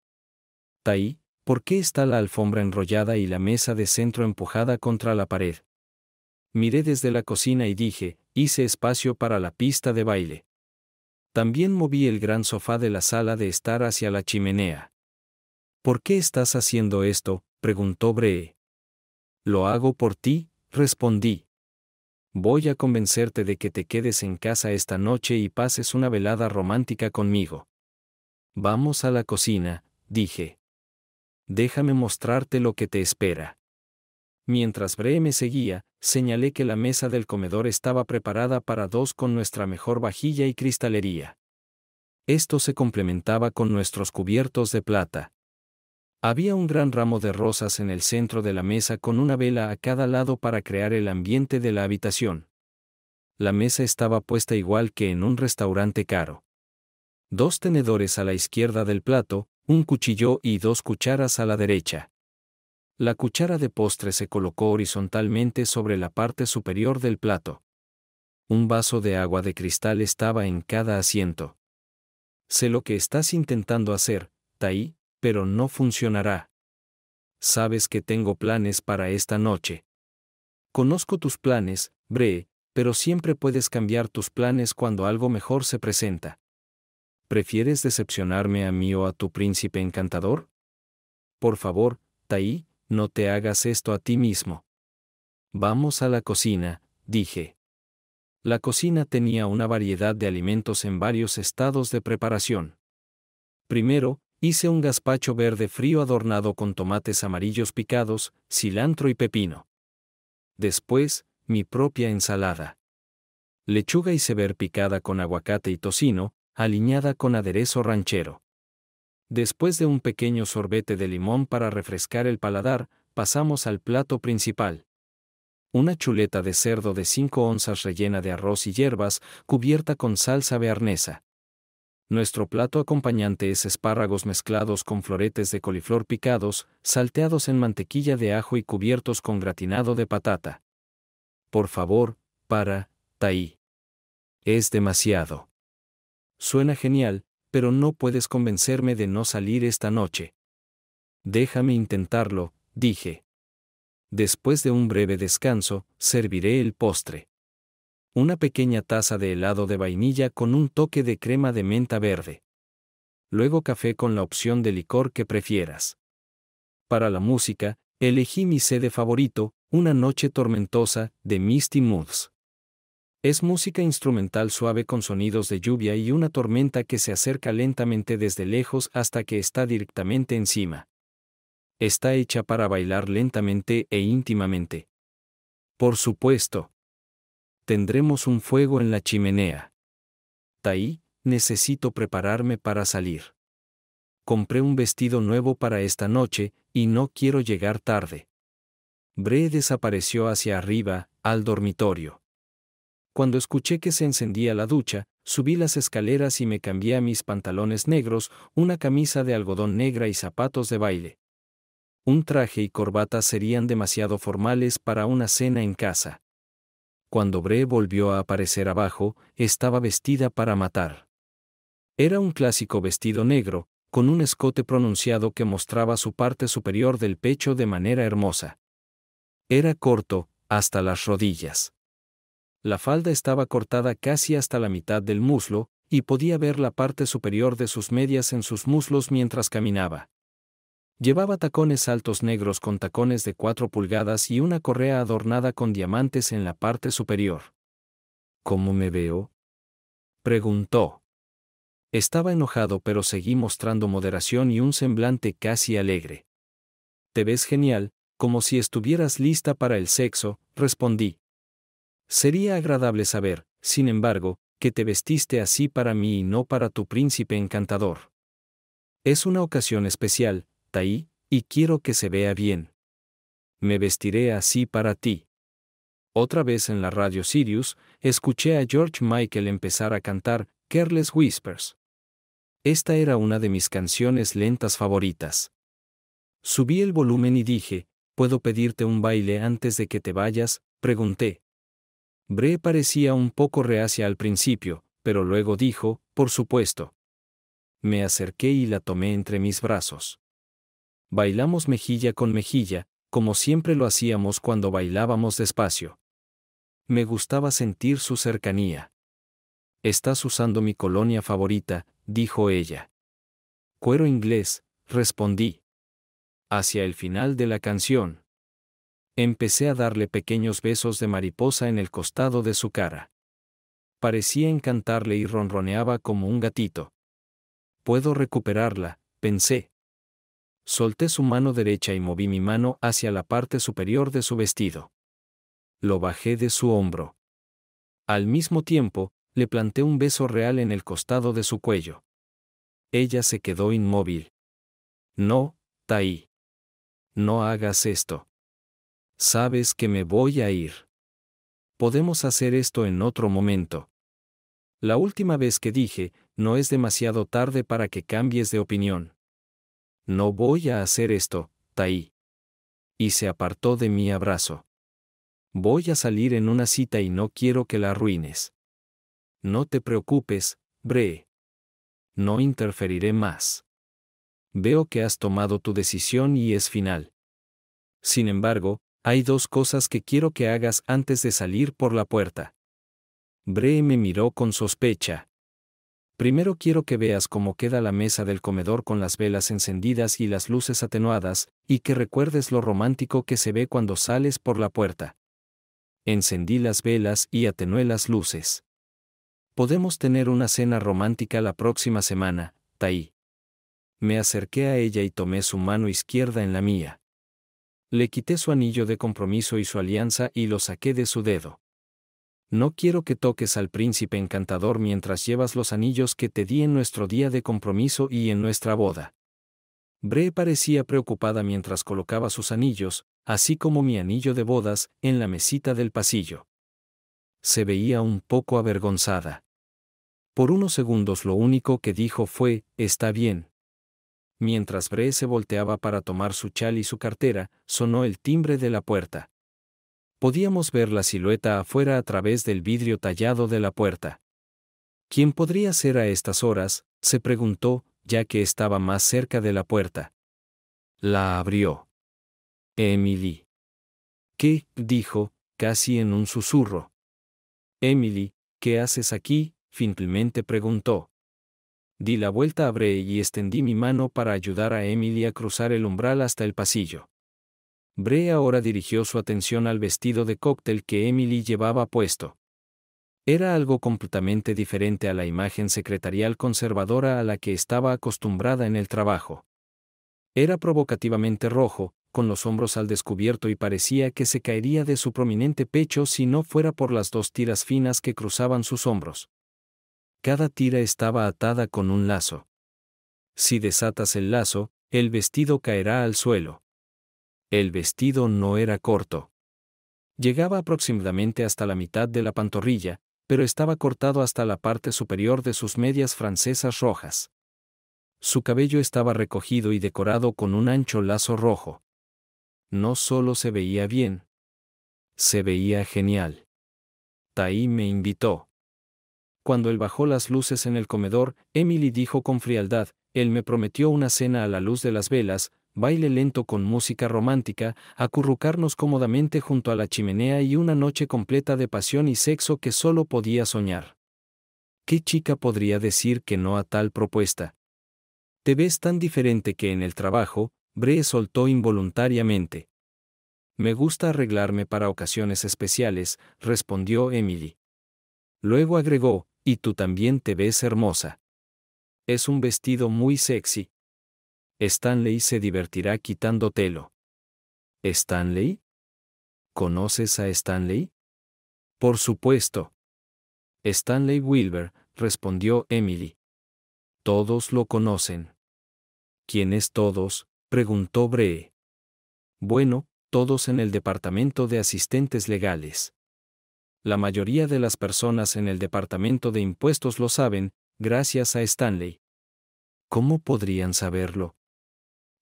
Tai, ¿por qué está la alfombra enrollada y la mesa de centro empujada contra la pared? Miré desde la cocina y dije, hice espacio para la pista de baile. También moví el gran sofá de la sala de estar hacia la chimenea. ¿Por qué estás haciendo esto? preguntó Bree. Lo hago por ti, respondí. Voy a convencerte de que te quedes en casa esta noche y pases una velada romántica conmigo. Vamos a la cocina, dije. Déjame mostrarte lo que te espera. Mientras Bree me seguía, señalé que la mesa del comedor estaba preparada para dos con nuestra mejor vajilla y cristalería. Esto se complementaba con nuestros cubiertos de plata. Había un gran ramo de rosas en el centro de la mesa con una vela a cada lado para crear el ambiente de la habitación. La mesa estaba puesta igual que en un restaurante caro. Dos tenedores a la izquierda del plato, un cuchillo y dos cucharas a la derecha. La cuchara de postre se colocó horizontalmente sobre la parte superior del plato. Un vaso de agua de cristal estaba en cada asiento. Sé lo que estás intentando hacer, Tai, pero no funcionará. Sabes que tengo planes para esta noche. Conozco tus planes, Bre, pero siempre puedes cambiar tus planes cuando algo mejor se presenta. ¿Prefieres decepcionarme a mí o a tu príncipe encantador? Por favor, Tai, no te hagas esto a ti mismo. Vamos a la cocina, dije. La cocina tenía una variedad de alimentos en varios estados de preparación. Primero, hice un gazpacho verde frío adornado con tomates amarillos picados, cilantro y pepino. Después, mi propia ensalada. Lechuga y sever picada con aguacate y tocino, aliñada con aderezo ranchero. Después de un pequeño sorbete de limón para refrescar el paladar, pasamos al plato principal. Una chuleta de cerdo de 5 onzas rellena de arroz y hierbas, cubierta con salsa bearnesa. Nuestro plato acompañante es espárragos mezclados con floretes de coliflor picados, salteados en mantequilla de ajo y cubiertos con gratinado de patata. Por favor, para, Taí. Es demasiado. Suena genial, pero no puedes convencerme de no salir esta noche. Déjame intentarlo, dije. Después de un breve descanso, serviré el postre. Una pequeña taza de helado de vainilla con un toque de crema de menta verde. Luego café con la opción de licor que prefieras. Para la música, elegí mi sede favorito, Una Noche Tormentosa, de Misty Moods. Es música instrumental suave con sonidos de lluvia y una tormenta que se acerca lentamente desde lejos hasta que está directamente encima. Está hecha para bailar lentamente e íntimamente. Por supuesto. Tendremos un fuego en la chimenea. Taí, necesito prepararme para salir. Compré un vestido nuevo para esta noche, y no quiero llegar tarde. Bre desapareció hacia arriba, al dormitorio. Cuando escuché que se encendía la ducha, subí las escaleras y me cambié a mis pantalones negros, una camisa de algodón negra y zapatos de baile. Un traje y corbata serían demasiado formales para una cena en casa. Cuando Bré volvió a aparecer abajo, estaba vestida para matar. Era un clásico vestido negro, con un escote pronunciado que mostraba su parte superior del pecho de manera hermosa. Era corto, hasta las rodillas. La falda estaba cortada casi hasta la mitad del muslo, y podía ver la parte superior de sus medias en sus muslos mientras caminaba. Llevaba tacones altos negros con tacones de cuatro pulgadas y una correa adornada con diamantes en la parte superior. ¿Cómo me veo? preguntó. Estaba enojado pero seguí mostrando moderación y un semblante casi alegre. Te ves genial, como si estuvieras lista para el sexo, respondí. Sería agradable saber, sin embargo, que te vestiste así para mí y no para tu príncipe encantador. Es una ocasión especial, Taí, y quiero que se vea bien. Me vestiré así para ti. Otra vez en la radio Sirius, escuché a George Michael empezar a cantar Careless Whispers. Esta era una de mis canciones lentas favoritas. Subí el volumen y dije, ¿puedo pedirte un baile antes de que te vayas? pregunté. Bre parecía un poco reacia al principio, pero luego dijo, por supuesto. Me acerqué y la tomé entre mis brazos. Bailamos mejilla con mejilla, como siempre lo hacíamos cuando bailábamos despacio. Me gustaba sentir su cercanía. Estás usando mi colonia favorita, dijo ella. Cuero inglés, respondí. Hacia el final de la canción, Empecé a darle pequeños besos de mariposa en el costado de su cara. Parecía encantarle y ronroneaba como un gatito. Puedo recuperarla, pensé. Solté su mano derecha y moví mi mano hacia la parte superior de su vestido. Lo bajé de su hombro. Al mismo tiempo, le planté un beso real en el costado de su cuello. Ella se quedó inmóvil. No, Taí. No hagas esto sabes que me voy a ir. Podemos hacer esto en otro momento. La última vez que dije, no es demasiado tarde para que cambies de opinión. No voy a hacer esto, Taí. Y se apartó de mi abrazo. Voy a salir en una cita y no quiero que la arruines. No te preocupes, Bre. No interferiré más. Veo que has tomado tu decisión y es final. Sin embargo, hay dos cosas que quiero que hagas antes de salir por la puerta. Bre me miró con sospecha. Primero quiero que veas cómo queda la mesa del comedor con las velas encendidas y las luces atenuadas, y que recuerdes lo romántico que se ve cuando sales por la puerta. Encendí las velas y atenué las luces. Podemos tener una cena romántica la próxima semana, Taí. Me acerqué a ella y tomé su mano izquierda en la mía. Le quité su anillo de compromiso y su alianza y lo saqué de su dedo. No quiero que toques al príncipe encantador mientras llevas los anillos que te di en nuestro día de compromiso y en nuestra boda. Bre parecía preocupada mientras colocaba sus anillos, así como mi anillo de bodas, en la mesita del pasillo. Se veía un poco avergonzada. Por unos segundos lo único que dijo fue, está bien, Mientras Bre se volteaba para tomar su chal y su cartera, sonó el timbre de la puerta. Podíamos ver la silueta afuera a través del vidrio tallado de la puerta. ¿Quién podría ser a estas horas? se preguntó, ya que estaba más cerca de la puerta. La abrió. Emily. ¿Qué? dijo, casi en un susurro. Emily, ¿qué haces aquí? finalmente preguntó. Di la vuelta a Bray y extendí mi mano para ayudar a Emily a cruzar el umbral hasta el pasillo. Bray ahora dirigió su atención al vestido de cóctel que Emily llevaba puesto. Era algo completamente diferente a la imagen secretarial conservadora a la que estaba acostumbrada en el trabajo. Era provocativamente rojo, con los hombros al descubierto y parecía que se caería de su prominente pecho si no fuera por las dos tiras finas que cruzaban sus hombros cada tira estaba atada con un lazo. Si desatas el lazo, el vestido caerá al suelo. El vestido no era corto. Llegaba aproximadamente hasta la mitad de la pantorrilla, pero estaba cortado hasta la parte superior de sus medias francesas rojas. Su cabello estaba recogido y decorado con un ancho lazo rojo. No solo se veía bien, se veía genial. Taí me invitó. Cuando él bajó las luces en el comedor, Emily dijo con frialdad, él me prometió una cena a la luz de las velas, baile lento con música romántica, acurrucarnos cómodamente junto a la chimenea y una noche completa de pasión y sexo que solo podía soñar. ¿Qué chica podría decir que no a tal propuesta? Te ves tan diferente que en el trabajo, Bree soltó involuntariamente. Me gusta arreglarme para ocasiones especiales, respondió Emily. Luego agregó, y tú también te ves hermosa. Es un vestido muy sexy. Stanley se divertirá quitándotelo. ¿Stanley? ¿Conoces a Stanley? Por supuesto. Stanley Wilber, respondió Emily. Todos lo conocen. ¿Quiénes todos? preguntó Bree. Bueno, todos en el departamento de asistentes legales. La mayoría de las personas en el Departamento de Impuestos lo saben, gracias a Stanley. ¿Cómo podrían saberlo?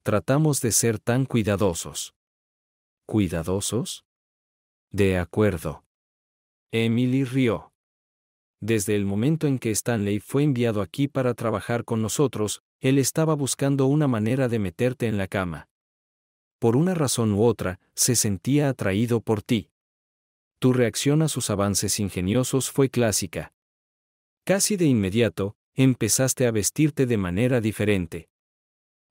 Tratamos de ser tan cuidadosos. ¿Cuidadosos? De acuerdo. Emily rió. Desde el momento en que Stanley fue enviado aquí para trabajar con nosotros, él estaba buscando una manera de meterte en la cama. Por una razón u otra, se sentía atraído por ti tu reacción a sus avances ingeniosos fue clásica. Casi de inmediato, empezaste a vestirte de manera diferente.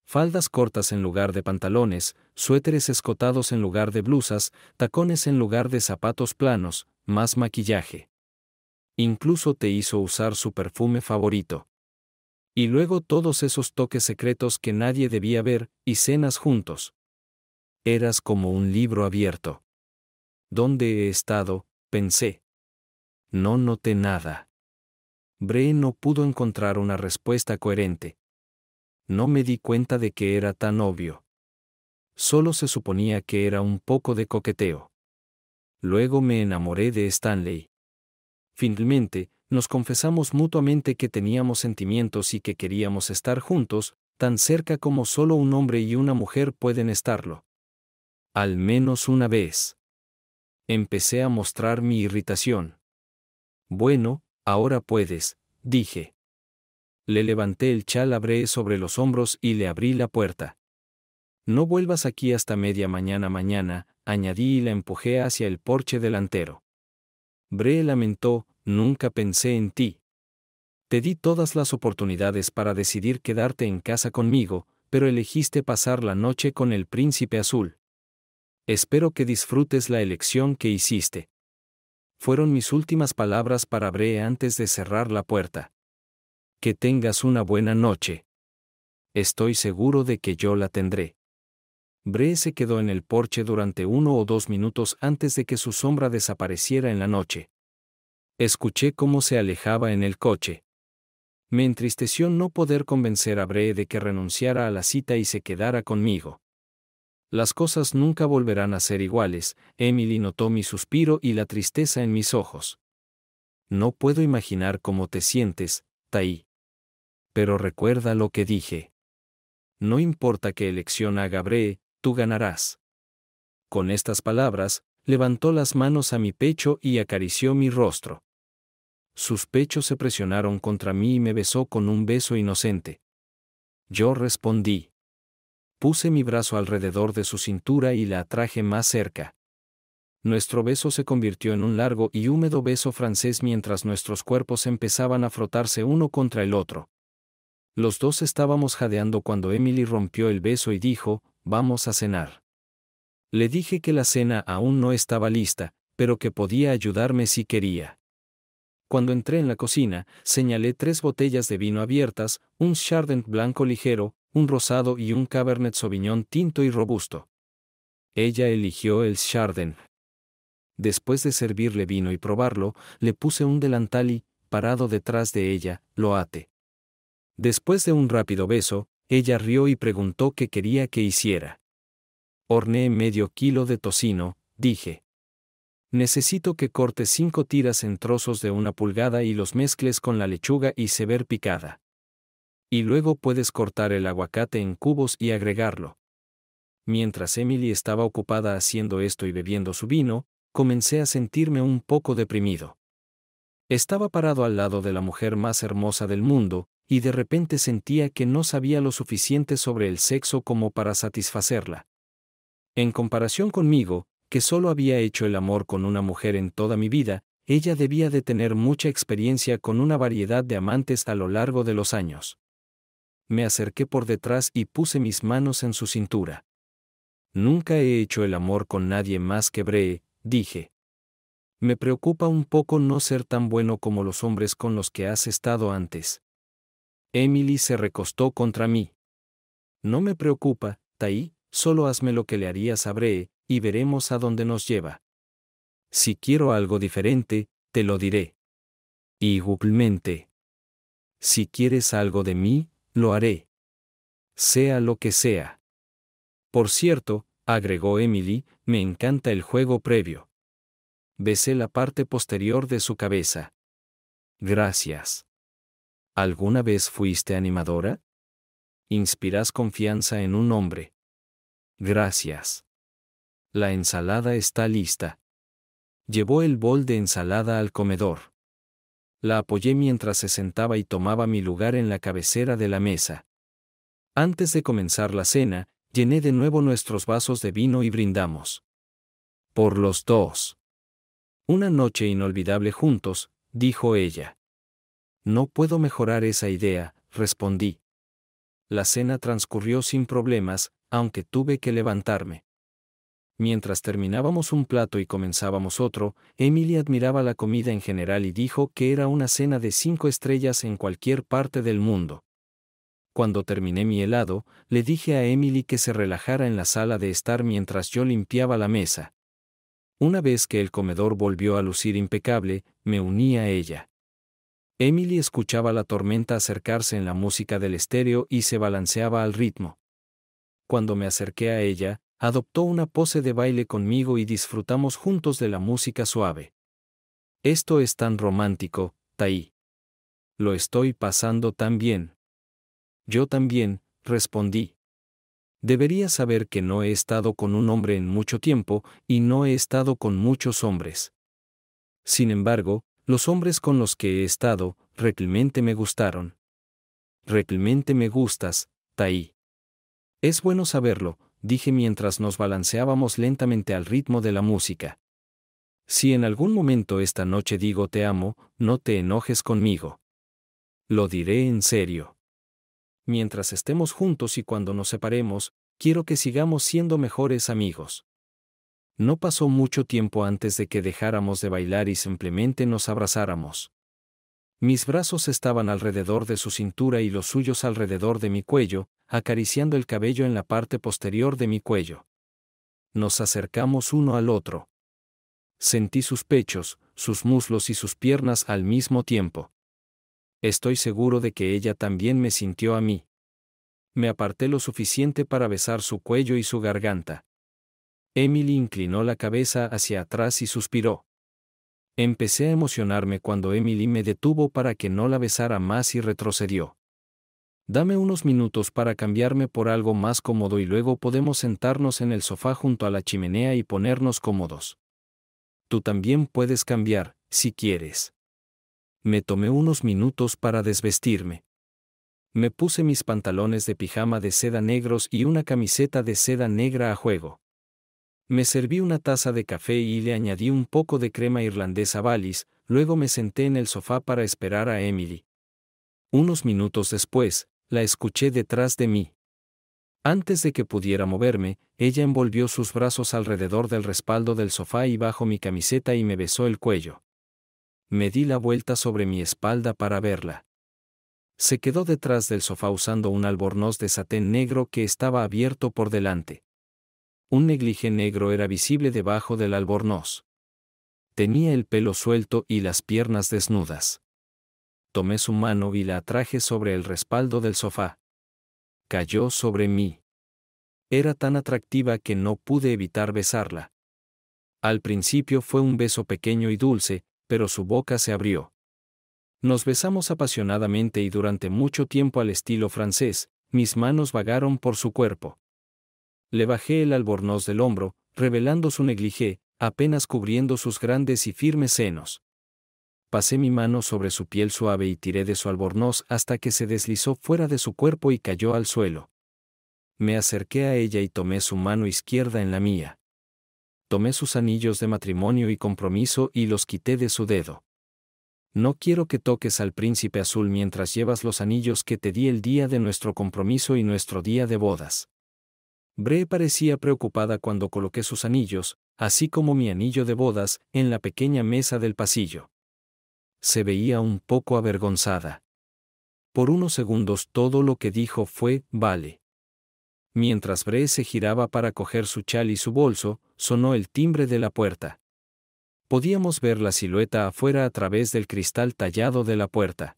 Faldas cortas en lugar de pantalones, suéteres escotados en lugar de blusas, tacones en lugar de zapatos planos, más maquillaje. Incluso te hizo usar su perfume favorito. Y luego todos esos toques secretos que nadie debía ver, y cenas juntos. Eras como un libro abierto. ¿Dónde he estado? pensé. No noté nada. Bre no pudo encontrar una respuesta coherente. No me di cuenta de que era tan obvio. Solo se suponía que era un poco de coqueteo. Luego me enamoré de Stanley. Finalmente, nos confesamos mutuamente que teníamos sentimientos y que queríamos estar juntos, tan cerca como solo un hombre y una mujer pueden estarlo. Al menos una vez. Empecé a mostrar mi irritación. Bueno, ahora puedes, dije. Le levanté el chal sobre los hombros y le abrí la puerta. No vuelvas aquí hasta media mañana mañana, añadí y la empujé hacia el porche delantero. Bre lamentó, nunca pensé en ti. Te di todas las oportunidades para decidir quedarte en casa conmigo, pero elegiste pasar la noche con el príncipe azul. Espero que disfrutes la elección que hiciste. Fueron mis últimas palabras para Bre antes de cerrar la puerta. Que tengas una buena noche. Estoy seguro de que yo la tendré. Bre se quedó en el porche durante uno o dos minutos antes de que su sombra desapareciera en la noche. Escuché cómo se alejaba en el coche. Me entristeció no poder convencer a Bre de que renunciara a la cita y se quedara conmigo. Las cosas nunca volverán a ser iguales, Emily notó mi suspiro y la tristeza en mis ojos. No puedo imaginar cómo te sientes, Taí. Pero recuerda lo que dije. No importa qué elección haga tú ganarás. Con estas palabras, levantó las manos a mi pecho y acarició mi rostro. Sus pechos se presionaron contra mí y me besó con un beso inocente. Yo respondí puse mi brazo alrededor de su cintura y la atraje más cerca. Nuestro beso se convirtió en un largo y húmedo beso francés mientras nuestros cuerpos empezaban a frotarse uno contra el otro. Los dos estábamos jadeando cuando Emily rompió el beso y dijo, vamos a cenar. Le dije que la cena aún no estaba lista, pero que podía ayudarme si quería. Cuando entré en la cocina, señalé tres botellas de vino abiertas, un Chardonnay blanco ligero, un rosado y un Cabernet Sauvignon tinto y robusto. Ella eligió el Chardin. Después de servirle vino y probarlo, le puse un delantal y, parado detrás de ella, lo ate. Después de un rápido beso, ella rió y preguntó qué quería que hiciera. Horneé medio kilo de tocino, dije. Necesito que cortes cinco tiras en trozos de una pulgada y los mezcles con la lechuga y ver picada. Y luego puedes cortar el aguacate en cubos y agregarlo. Mientras Emily estaba ocupada haciendo esto y bebiendo su vino, comencé a sentirme un poco deprimido. Estaba parado al lado de la mujer más hermosa del mundo, y de repente sentía que no sabía lo suficiente sobre el sexo como para satisfacerla. En comparación conmigo, que solo había hecho el amor con una mujer en toda mi vida, ella debía de tener mucha experiencia con una variedad de amantes a lo largo de los años me acerqué por detrás y puse mis manos en su cintura. Nunca he hecho el amor con nadie más que Bree, dije. Me preocupa un poco no ser tan bueno como los hombres con los que has estado antes. Emily se recostó contra mí. No me preocupa, Tai, solo hazme lo que le harías a Bree, y veremos a dónde nos lleva. Si quiero algo diferente, te lo diré. Y Igualmente. Si quieres algo de mí, lo haré. Sea lo que sea. Por cierto, agregó Emily, me encanta el juego previo. Besé la parte posterior de su cabeza. Gracias. ¿Alguna vez fuiste animadora? Inspiras confianza en un hombre. Gracias. La ensalada está lista. Llevó el bol de ensalada al comedor la apoyé mientras se sentaba y tomaba mi lugar en la cabecera de la mesa. Antes de comenzar la cena, llené de nuevo nuestros vasos de vino y brindamos. Por los dos. Una noche inolvidable juntos, dijo ella. No puedo mejorar esa idea, respondí. La cena transcurrió sin problemas, aunque tuve que levantarme. Mientras terminábamos un plato y comenzábamos otro, Emily admiraba la comida en general y dijo que era una cena de cinco estrellas en cualquier parte del mundo. Cuando terminé mi helado, le dije a Emily que se relajara en la sala de estar mientras yo limpiaba la mesa. Una vez que el comedor volvió a lucir impecable, me uní a ella. Emily escuchaba la tormenta acercarse en la música del estéreo y se balanceaba al ritmo. Cuando me acerqué a ella, adoptó una pose de baile conmigo y disfrutamos juntos de la música suave. Esto es tan romántico, Tai. Lo estoy pasando tan bien. Yo también, respondí. Debería saber que no he estado con un hombre en mucho tiempo y no he estado con muchos hombres. Sin embargo, los hombres con los que he estado, realmente me gustaron. Realmente me gustas, Tai. Es bueno saberlo, dije mientras nos balanceábamos lentamente al ritmo de la música. Si en algún momento esta noche digo te amo, no te enojes conmigo. Lo diré en serio. Mientras estemos juntos y cuando nos separemos, quiero que sigamos siendo mejores amigos. No pasó mucho tiempo antes de que dejáramos de bailar y simplemente nos abrazáramos. Mis brazos estaban alrededor de su cintura y los suyos alrededor de mi cuello, acariciando el cabello en la parte posterior de mi cuello. Nos acercamos uno al otro. Sentí sus pechos, sus muslos y sus piernas al mismo tiempo. Estoy seguro de que ella también me sintió a mí. Me aparté lo suficiente para besar su cuello y su garganta. Emily inclinó la cabeza hacia atrás y suspiró. Empecé a emocionarme cuando Emily me detuvo para que no la besara más y retrocedió. Dame unos minutos para cambiarme por algo más cómodo y luego podemos sentarnos en el sofá junto a la chimenea y ponernos cómodos. Tú también puedes cambiar, si quieres. Me tomé unos minutos para desvestirme. Me puse mis pantalones de pijama de seda negros y una camiseta de seda negra a juego. Me serví una taza de café y le añadí un poco de crema irlandesa balis luego me senté en el sofá para esperar a Emily. Unos minutos después, la escuché detrás de mí. Antes de que pudiera moverme, ella envolvió sus brazos alrededor del respaldo del sofá y bajo mi camiseta y me besó el cuello. Me di la vuelta sobre mi espalda para verla. Se quedó detrás del sofá usando un albornoz de satén negro que estaba abierto por delante. Un neglige negro era visible debajo del albornoz. Tenía el pelo suelto y las piernas desnudas. Tomé su mano y la atraje sobre el respaldo del sofá. Cayó sobre mí. Era tan atractiva que no pude evitar besarla. Al principio fue un beso pequeño y dulce, pero su boca se abrió. Nos besamos apasionadamente y durante mucho tiempo al estilo francés, mis manos vagaron por su cuerpo. Le bajé el albornoz del hombro, revelando su negligé, apenas cubriendo sus grandes y firmes senos pasé mi mano sobre su piel suave y tiré de su albornoz hasta que se deslizó fuera de su cuerpo y cayó al suelo. Me acerqué a ella y tomé su mano izquierda en la mía. Tomé sus anillos de matrimonio y compromiso y los quité de su dedo. No quiero que toques al príncipe azul mientras llevas los anillos que te di el día de nuestro compromiso y nuestro día de bodas. Bre parecía preocupada cuando coloqué sus anillos, así como mi anillo de bodas, en la pequeña mesa del pasillo se veía un poco avergonzada. Por unos segundos todo lo que dijo fue, vale. Mientras Bree se giraba para coger su chal y su bolso, sonó el timbre de la puerta. Podíamos ver la silueta afuera a través del cristal tallado de la puerta.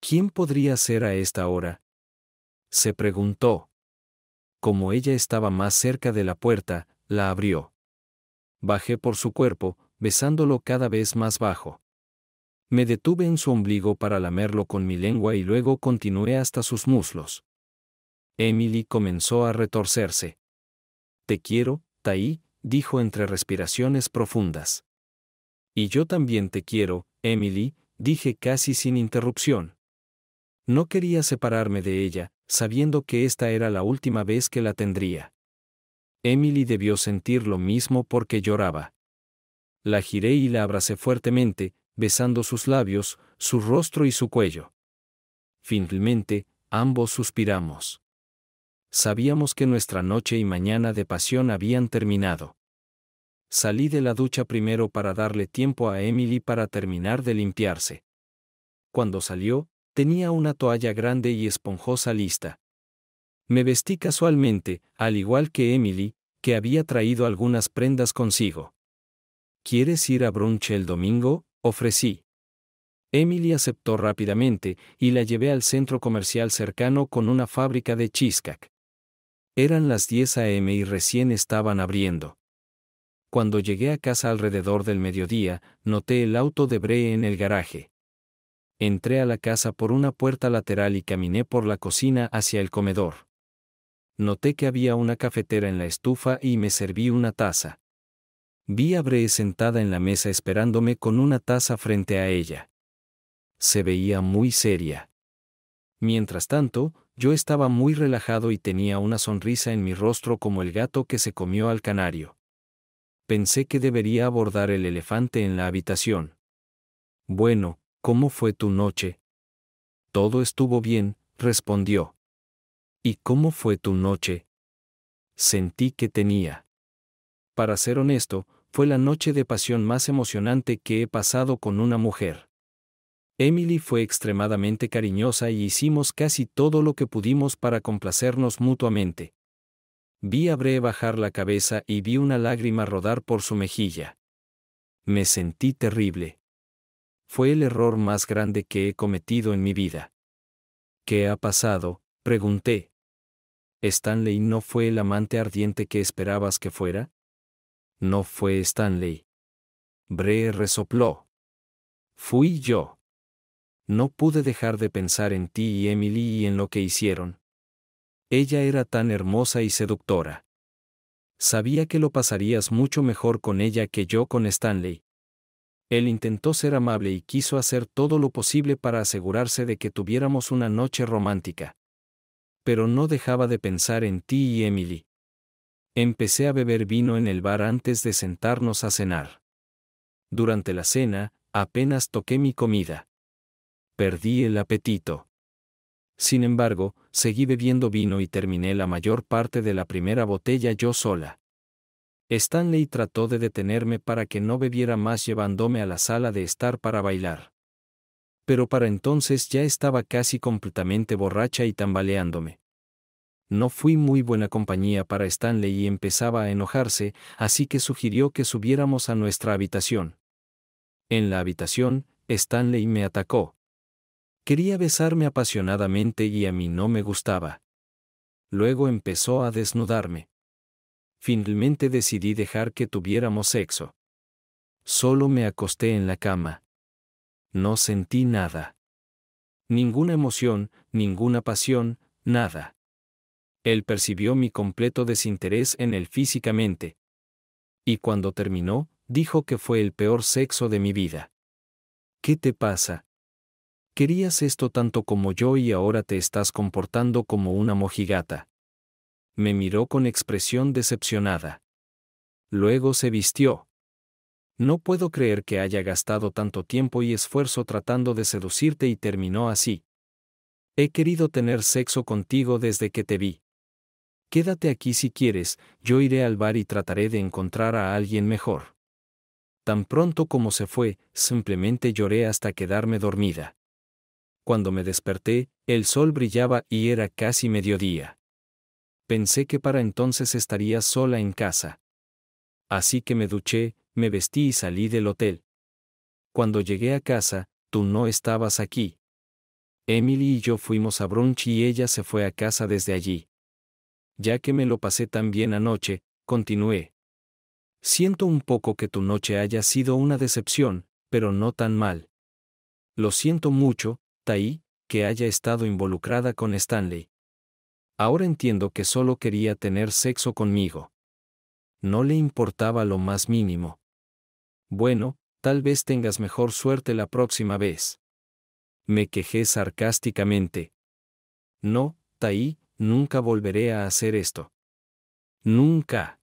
¿Quién podría ser a esta hora? Se preguntó. Como ella estaba más cerca de la puerta, la abrió. Bajé por su cuerpo, besándolo cada vez más bajo. Me detuve en su ombligo para lamerlo con mi lengua y luego continué hasta sus muslos. Emily comenzó a retorcerse. Te quiero, Taí, dijo entre respiraciones profundas. Y yo también te quiero, Emily, dije casi sin interrupción. No quería separarme de ella, sabiendo que esta era la última vez que la tendría. Emily debió sentir lo mismo porque lloraba. La giré y la abracé fuertemente, besando sus labios, su rostro y su cuello. Finalmente, ambos suspiramos. Sabíamos que nuestra noche y mañana de pasión habían terminado. Salí de la ducha primero para darle tiempo a Emily para terminar de limpiarse. Cuando salió, tenía una toalla grande y esponjosa lista. Me vestí casualmente, al igual que Emily, que había traído algunas prendas consigo. ¿Quieres ir a brunch el domingo? Ofrecí. Emily aceptó rápidamente y la llevé al centro comercial cercano con una fábrica de chiscac Eran las 10 a.m. y recién estaban abriendo. Cuando llegué a casa alrededor del mediodía, noté el auto de Bray en el garaje. Entré a la casa por una puerta lateral y caminé por la cocina hacia el comedor. Noté que había una cafetera en la estufa y me serví una taza. Vi a Bree sentada en la mesa esperándome con una taza frente a ella. Se veía muy seria. Mientras tanto, yo estaba muy relajado y tenía una sonrisa en mi rostro como el gato que se comió al canario. Pensé que debería abordar el elefante en la habitación. Bueno, ¿cómo fue tu noche? Todo estuvo bien, respondió. ¿Y cómo fue tu noche? Sentí que tenía para ser honesto, fue la noche de pasión más emocionante que he pasado con una mujer. Emily fue extremadamente cariñosa y hicimos casi todo lo que pudimos para complacernos mutuamente. Vi a Bre bajar la cabeza y vi una lágrima rodar por su mejilla. Me sentí terrible. Fue el error más grande que he cometido en mi vida. ¿Qué ha pasado? pregunté. Stanley no fue el amante ardiente que esperabas que fuera? No fue Stanley. Bre resopló. Fui yo. No pude dejar de pensar en ti y Emily y en lo que hicieron. Ella era tan hermosa y seductora. Sabía que lo pasarías mucho mejor con ella que yo con Stanley. Él intentó ser amable y quiso hacer todo lo posible para asegurarse de que tuviéramos una noche romántica. Pero no dejaba de pensar en ti y Emily. Empecé a beber vino en el bar antes de sentarnos a cenar. Durante la cena, apenas toqué mi comida. Perdí el apetito. Sin embargo, seguí bebiendo vino y terminé la mayor parte de la primera botella yo sola. Stanley trató de detenerme para que no bebiera más llevándome a la sala de estar para bailar. Pero para entonces ya estaba casi completamente borracha y tambaleándome. No fui muy buena compañía para Stanley y empezaba a enojarse, así que sugirió que subiéramos a nuestra habitación. En la habitación, Stanley me atacó. Quería besarme apasionadamente y a mí no me gustaba. Luego empezó a desnudarme. Finalmente decidí dejar que tuviéramos sexo. Solo me acosté en la cama. No sentí nada. Ninguna emoción, ninguna pasión, nada él percibió mi completo desinterés en él físicamente. Y cuando terminó, dijo que fue el peor sexo de mi vida. ¿Qué te pasa? Querías esto tanto como yo y ahora te estás comportando como una mojigata. Me miró con expresión decepcionada. Luego se vistió. No puedo creer que haya gastado tanto tiempo y esfuerzo tratando de seducirte y terminó así. He querido tener sexo contigo desde que te vi. Quédate aquí si quieres, yo iré al bar y trataré de encontrar a alguien mejor. Tan pronto como se fue, simplemente lloré hasta quedarme dormida. Cuando me desperté, el sol brillaba y era casi mediodía. Pensé que para entonces estaría sola en casa. Así que me duché, me vestí y salí del hotel. Cuando llegué a casa, tú no estabas aquí. Emily y yo fuimos a brunch y ella se fue a casa desde allí ya que me lo pasé tan bien anoche, continué. Siento un poco que tu noche haya sido una decepción, pero no tan mal. Lo siento mucho, Tai, que haya estado involucrada con Stanley. Ahora entiendo que solo quería tener sexo conmigo. No le importaba lo más mínimo. Bueno, tal vez tengas mejor suerte la próxima vez. Me quejé sarcásticamente. No, Tai, nunca volveré a hacer esto. Nunca.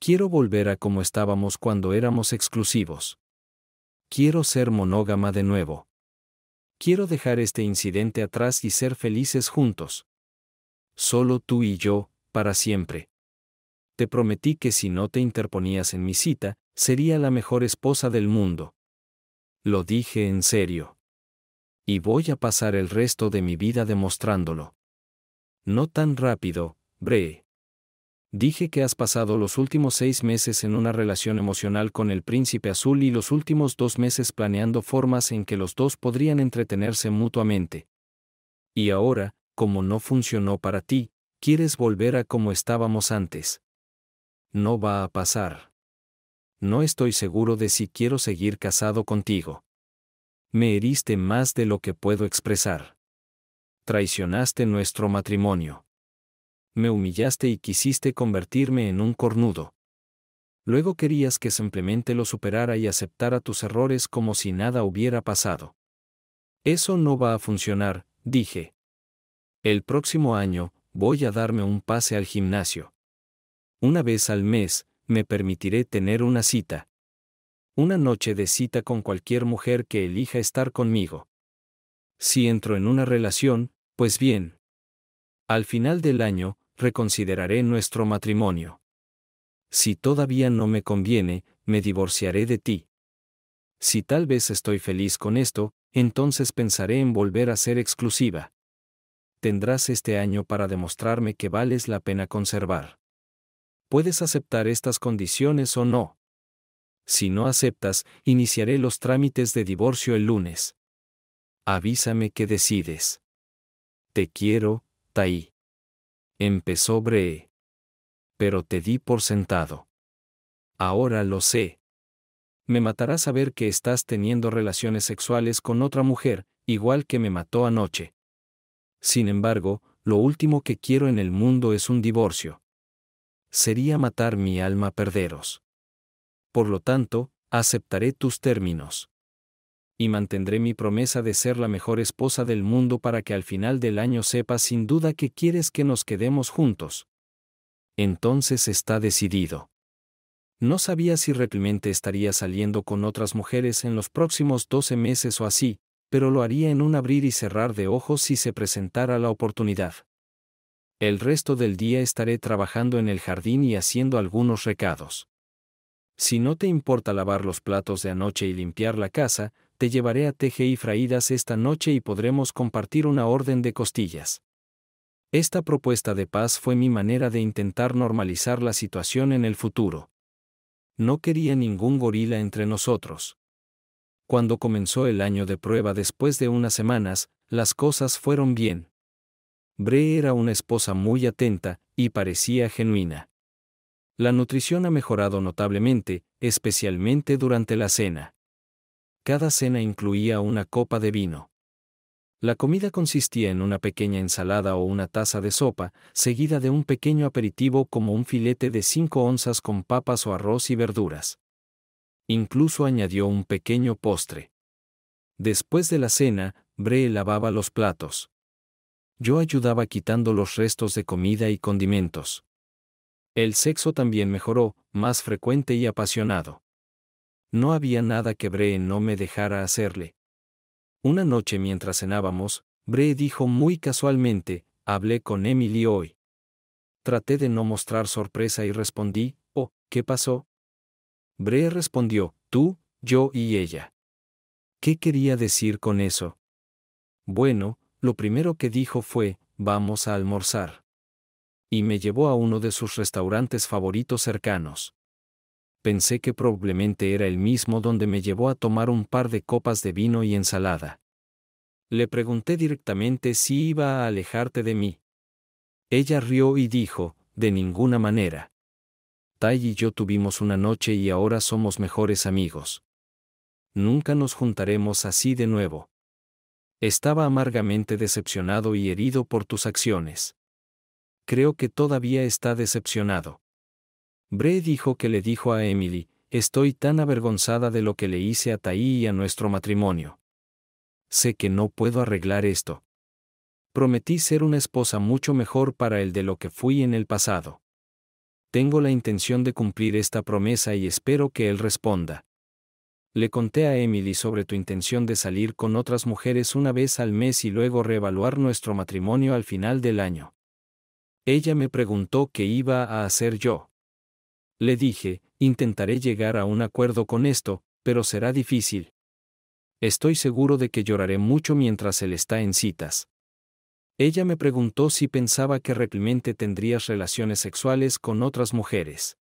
Quiero volver a como estábamos cuando éramos exclusivos. Quiero ser monógama de nuevo. Quiero dejar este incidente atrás y ser felices juntos. Solo tú y yo, para siempre. Te prometí que si no te interponías en mi cita, sería la mejor esposa del mundo. Lo dije en serio. Y voy a pasar el resto de mi vida demostrándolo. No tan rápido, Bre. Dije que has pasado los últimos seis meses en una relación emocional con el príncipe azul y los últimos dos meses planeando formas en que los dos podrían entretenerse mutuamente. Y ahora, como no funcionó para ti, quieres volver a como estábamos antes. No va a pasar. No estoy seguro de si quiero seguir casado contigo. Me heriste más de lo que puedo expresar traicionaste nuestro matrimonio. Me humillaste y quisiste convertirme en un cornudo. Luego querías que simplemente lo superara y aceptara tus errores como si nada hubiera pasado. Eso no va a funcionar, dije. El próximo año, voy a darme un pase al gimnasio. Una vez al mes, me permitiré tener una cita. Una noche de cita con cualquier mujer que elija estar conmigo. Si entro en una relación, pues bien, al final del año, reconsideraré nuestro matrimonio. Si todavía no me conviene, me divorciaré de ti. Si tal vez estoy feliz con esto, entonces pensaré en volver a ser exclusiva. Tendrás este año para demostrarme que vales la pena conservar. Puedes aceptar estas condiciones o no. Si no aceptas, iniciaré los trámites de divorcio el lunes. Avísame que decides. Te quiero, Taí. Empezó bre. Pero te di por sentado. Ahora lo sé. Me matará saber que estás teniendo relaciones sexuales con otra mujer, igual que me mató anoche. Sin embargo, lo último que quiero en el mundo es un divorcio. Sería matar mi alma perderos. Por lo tanto, aceptaré tus términos y mantendré mi promesa de ser la mejor esposa del mundo para que al final del año sepas sin duda que quieres que nos quedemos juntos. Entonces está decidido. No sabía si realmente estaría saliendo con otras mujeres en los próximos 12 meses o así, pero lo haría en un abrir y cerrar de ojos si se presentara la oportunidad. El resto del día estaré trabajando en el jardín y haciendo algunos recados. Si no te importa lavar los platos de anoche y limpiar la casa, te llevaré a TGI Fraídas esta noche y podremos compartir una orden de costillas. Esta propuesta de paz fue mi manera de intentar normalizar la situación en el futuro. No quería ningún gorila entre nosotros. Cuando comenzó el año de prueba después de unas semanas, las cosas fueron bien. Bre era una esposa muy atenta y parecía genuina. La nutrición ha mejorado notablemente, especialmente durante la cena. Cada cena incluía una copa de vino. La comida consistía en una pequeña ensalada o una taza de sopa, seguida de un pequeño aperitivo como un filete de 5 onzas con papas o arroz y verduras. Incluso añadió un pequeño postre. Después de la cena, Bree lavaba los platos. Yo ayudaba quitando los restos de comida y condimentos. El sexo también mejoró, más frecuente y apasionado. No había nada que Bree no me dejara hacerle. Una noche mientras cenábamos, Bree dijo muy casualmente, hablé con Emily hoy. Traté de no mostrar sorpresa y respondí, oh, ¿qué pasó? Bree respondió, tú, yo y ella. ¿Qué quería decir con eso? Bueno, lo primero que dijo fue, vamos a almorzar. Y me llevó a uno de sus restaurantes favoritos cercanos pensé que probablemente era el mismo donde me llevó a tomar un par de copas de vino y ensalada. Le pregunté directamente si iba a alejarte de mí. Ella rió y dijo, de ninguna manera. Tai y yo tuvimos una noche y ahora somos mejores amigos. Nunca nos juntaremos así de nuevo. Estaba amargamente decepcionado y herido por tus acciones. Creo que todavía está decepcionado. Bray dijo que le dijo a Emily, estoy tan avergonzada de lo que le hice a Taí y a nuestro matrimonio. Sé que no puedo arreglar esto. Prometí ser una esposa mucho mejor para él de lo que fui en el pasado. Tengo la intención de cumplir esta promesa y espero que él responda. Le conté a Emily sobre tu intención de salir con otras mujeres una vez al mes y luego reevaluar nuestro matrimonio al final del año. Ella me preguntó qué iba a hacer yo. Le dije, intentaré llegar a un acuerdo con esto, pero será difícil. Estoy seguro de que lloraré mucho mientras él está en citas. Ella me preguntó si pensaba que realmente tendrías relaciones sexuales con otras mujeres.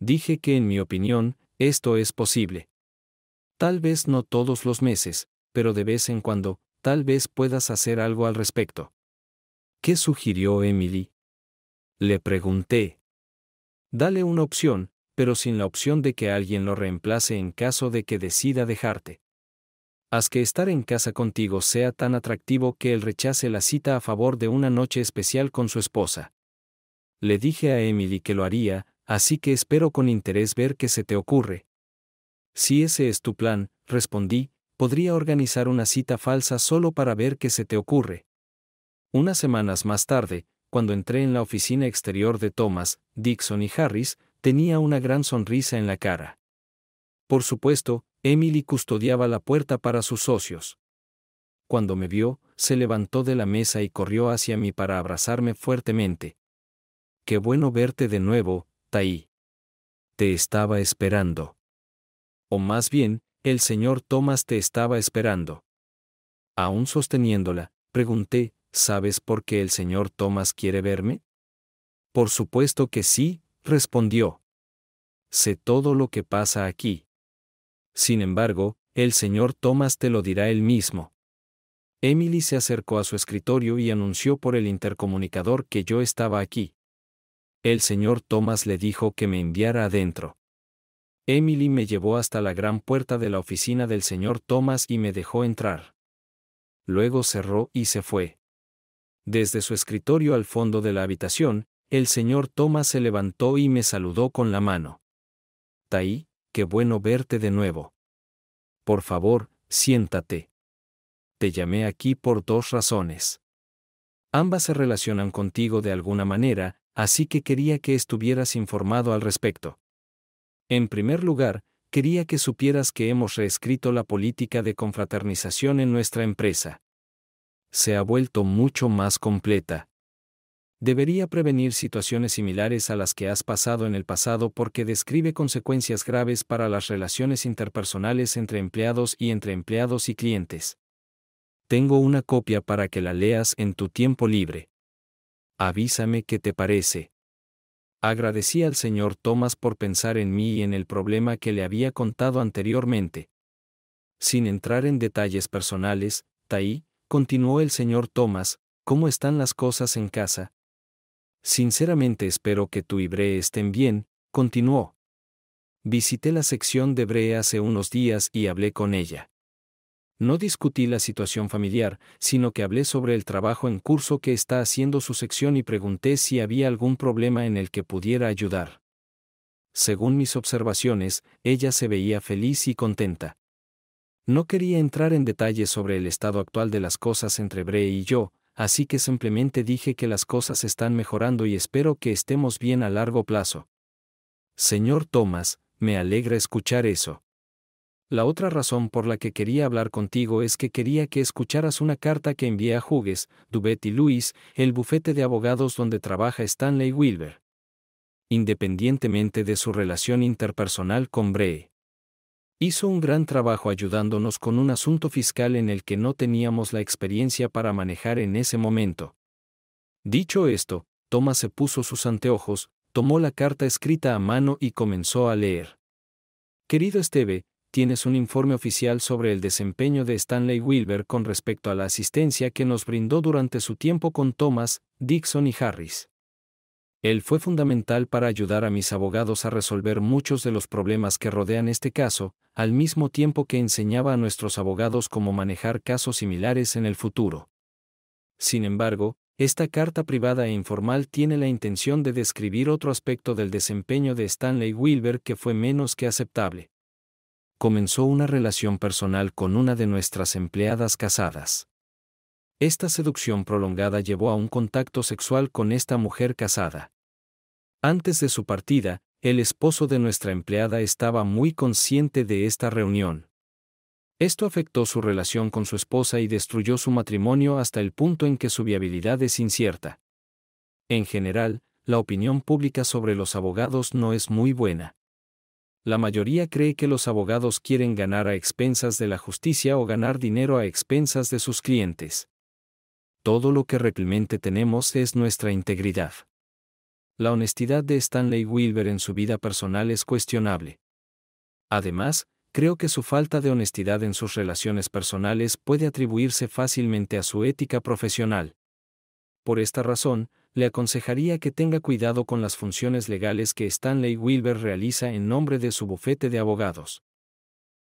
Dije que en mi opinión, esto es posible. Tal vez no todos los meses, pero de vez en cuando, tal vez puedas hacer algo al respecto. ¿Qué sugirió Emily? Le pregunté. Dale una opción, pero sin la opción de que alguien lo reemplace en caso de que decida dejarte. Haz que estar en casa contigo sea tan atractivo que él rechace la cita a favor de una noche especial con su esposa. Le dije a Emily que lo haría, así que espero con interés ver qué se te ocurre. Si ese es tu plan, respondí, podría organizar una cita falsa solo para ver qué se te ocurre. Unas semanas más tarde, cuando entré en la oficina exterior de Thomas, Dixon y Harris, tenía una gran sonrisa en la cara. Por supuesto, Emily custodiaba la puerta para sus socios. Cuando me vio, se levantó de la mesa y corrió hacia mí para abrazarme fuertemente. Qué bueno verte de nuevo, Taí. Te estaba esperando. O más bien, el señor Thomas te estaba esperando. Aún sosteniéndola, pregunté, ¿Sabes por qué el señor Thomas quiere verme? Por supuesto que sí, respondió. Sé todo lo que pasa aquí. Sin embargo, el señor Thomas te lo dirá él mismo. Emily se acercó a su escritorio y anunció por el intercomunicador que yo estaba aquí. El señor Thomas le dijo que me enviara adentro. Emily me llevó hasta la gran puerta de la oficina del señor Thomas y me dejó entrar. Luego cerró y se fue. Desde su escritorio al fondo de la habitación, el señor Thomas se levantó y me saludó con la mano. Taí, qué bueno verte de nuevo. Por favor, siéntate. Te llamé aquí por dos razones. Ambas se relacionan contigo de alguna manera, así que quería que estuvieras informado al respecto. En primer lugar, quería que supieras que hemos reescrito la política de confraternización en nuestra empresa se ha vuelto mucho más completa. Debería prevenir situaciones similares a las que has pasado en el pasado porque describe consecuencias graves para las relaciones interpersonales entre empleados y entre empleados y clientes. Tengo una copia para que la leas en tu tiempo libre. Avísame qué te parece. Agradecí al señor Thomas por pensar en mí y en el problema que le había contado anteriormente. Sin entrar en detalles personales, Tai, continuó el señor Thomas, ¿cómo están las cosas en casa? Sinceramente espero que tu y estén bien, continuó. Visité la sección de Bre hace unos días y hablé con ella. No discutí la situación familiar, sino que hablé sobre el trabajo en curso que está haciendo su sección y pregunté si había algún problema en el que pudiera ayudar. Según mis observaciones, ella se veía feliz y contenta. No quería entrar en detalles sobre el estado actual de las cosas entre Bray y yo, así que simplemente dije que las cosas están mejorando y espero que estemos bien a largo plazo. Señor Thomas, me alegra escuchar eso. La otra razón por la que quería hablar contigo es que quería que escucharas una carta que envié a Hugues, Dubet y Luis, el bufete de abogados donde trabaja Stanley Wilber. Independientemente de su relación interpersonal con Bray. Hizo un gran trabajo ayudándonos con un asunto fiscal en el que no teníamos la experiencia para manejar en ese momento. Dicho esto, Thomas se puso sus anteojos, tomó la carta escrita a mano y comenzó a leer. Querido Esteve, tienes un informe oficial sobre el desempeño de Stanley Wilber con respecto a la asistencia que nos brindó durante su tiempo con Thomas, Dixon y Harris. Él fue fundamental para ayudar a mis abogados a resolver muchos de los problemas que rodean este caso, al mismo tiempo que enseñaba a nuestros abogados cómo manejar casos similares en el futuro. Sin embargo, esta carta privada e informal tiene la intención de describir otro aspecto del desempeño de Stanley Wilber que fue menos que aceptable. Comenzó una relación personal con una de nuestras empleadas casadas. Esta seducción prolongada llevó a un contacto sexual con esta mujer casada. Antes de su partida, el esposo de nuestra empleada estaba muy consciente de esta reunión. Esto afectó su relación con su esposa y destruyó su matrimonio hasta el punto en que su viabilidad es incierta. En general, la opinión pública sobre los abogados no es muy buena. La mayoría cree que los abogados quieren ganar a expensas de la justicia o ganar dinero a expensas de sus clientes todo lo que realmente tenemos es nuestra integridad. La honestidad de Stanley Wilber en su vida personal es cuestionable. Además, creo que su falta de honestidad en sus relaciones personales puede atribuirse fácilmente a su ética profesional. Por esta razón, le aconsejaría que tenga cuidado con las funciones legales que Stanley Wilber realiza en nombre de su bufete de abogados.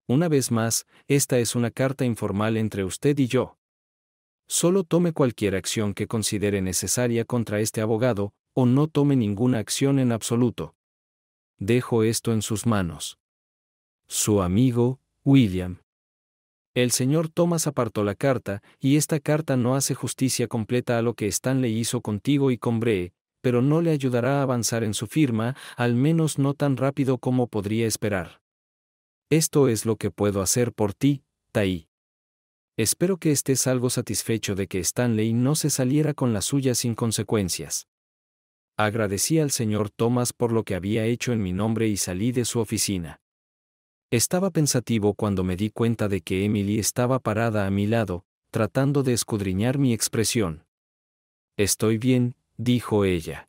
Una vez más, esta es una carta informal entre usted y yo solo tome cualquier acción que considere necesaria contra este abogado, o no tome ninguna acción en absoluto. Dejo esto en sus manos. Su amigo, William. El señor Thomas apartó la carta, y esta carta no hace justicia completa a lo que le hizo contigo y con Bree, pero no le ayudará a avanzar en su firma, al menos no tan rápido como podría esperar. Esto es lo que puedo hacer por ti, Tai. Espero que estés algo satisfecho de que Stanley no se saliera con la suya sin consecuencias. Agradecí al señor Thomas por lo que había hecho en mi nombre y salí de su oficina. Estaba pensativo cuando me di cuenta de que Emily estaba parada a mi lado, tratando de escudriñar mi expresión. Estoy bien, dijo ella.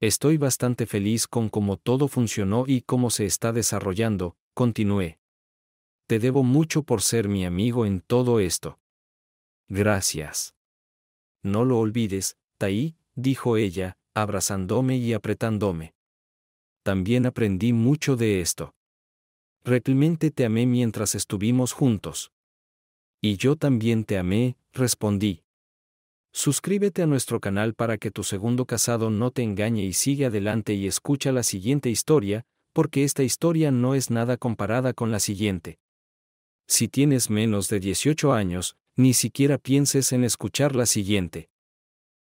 Estoy bastante feliz con cómo todo funcionó y cómo se está desarrollando, continué. Te debo mucho por ser mi amigo en todo esto. Gracias. No lo olvides, Taí, dijo ella, abrazándome y apretándome. También aprendí mucho de esto. Realmente te amé mientras estuvimos juntos. Y yo también te amé, respondí. Suscríbete a nuestro canal para que tu segundo casado no te engañe y sigue adelante y escucha la siguiente historia, porque esta historia no es nada comparada con la siguiente. Si tienes menos de 18 años, ni siquiera pienses en escuchar la siguiente.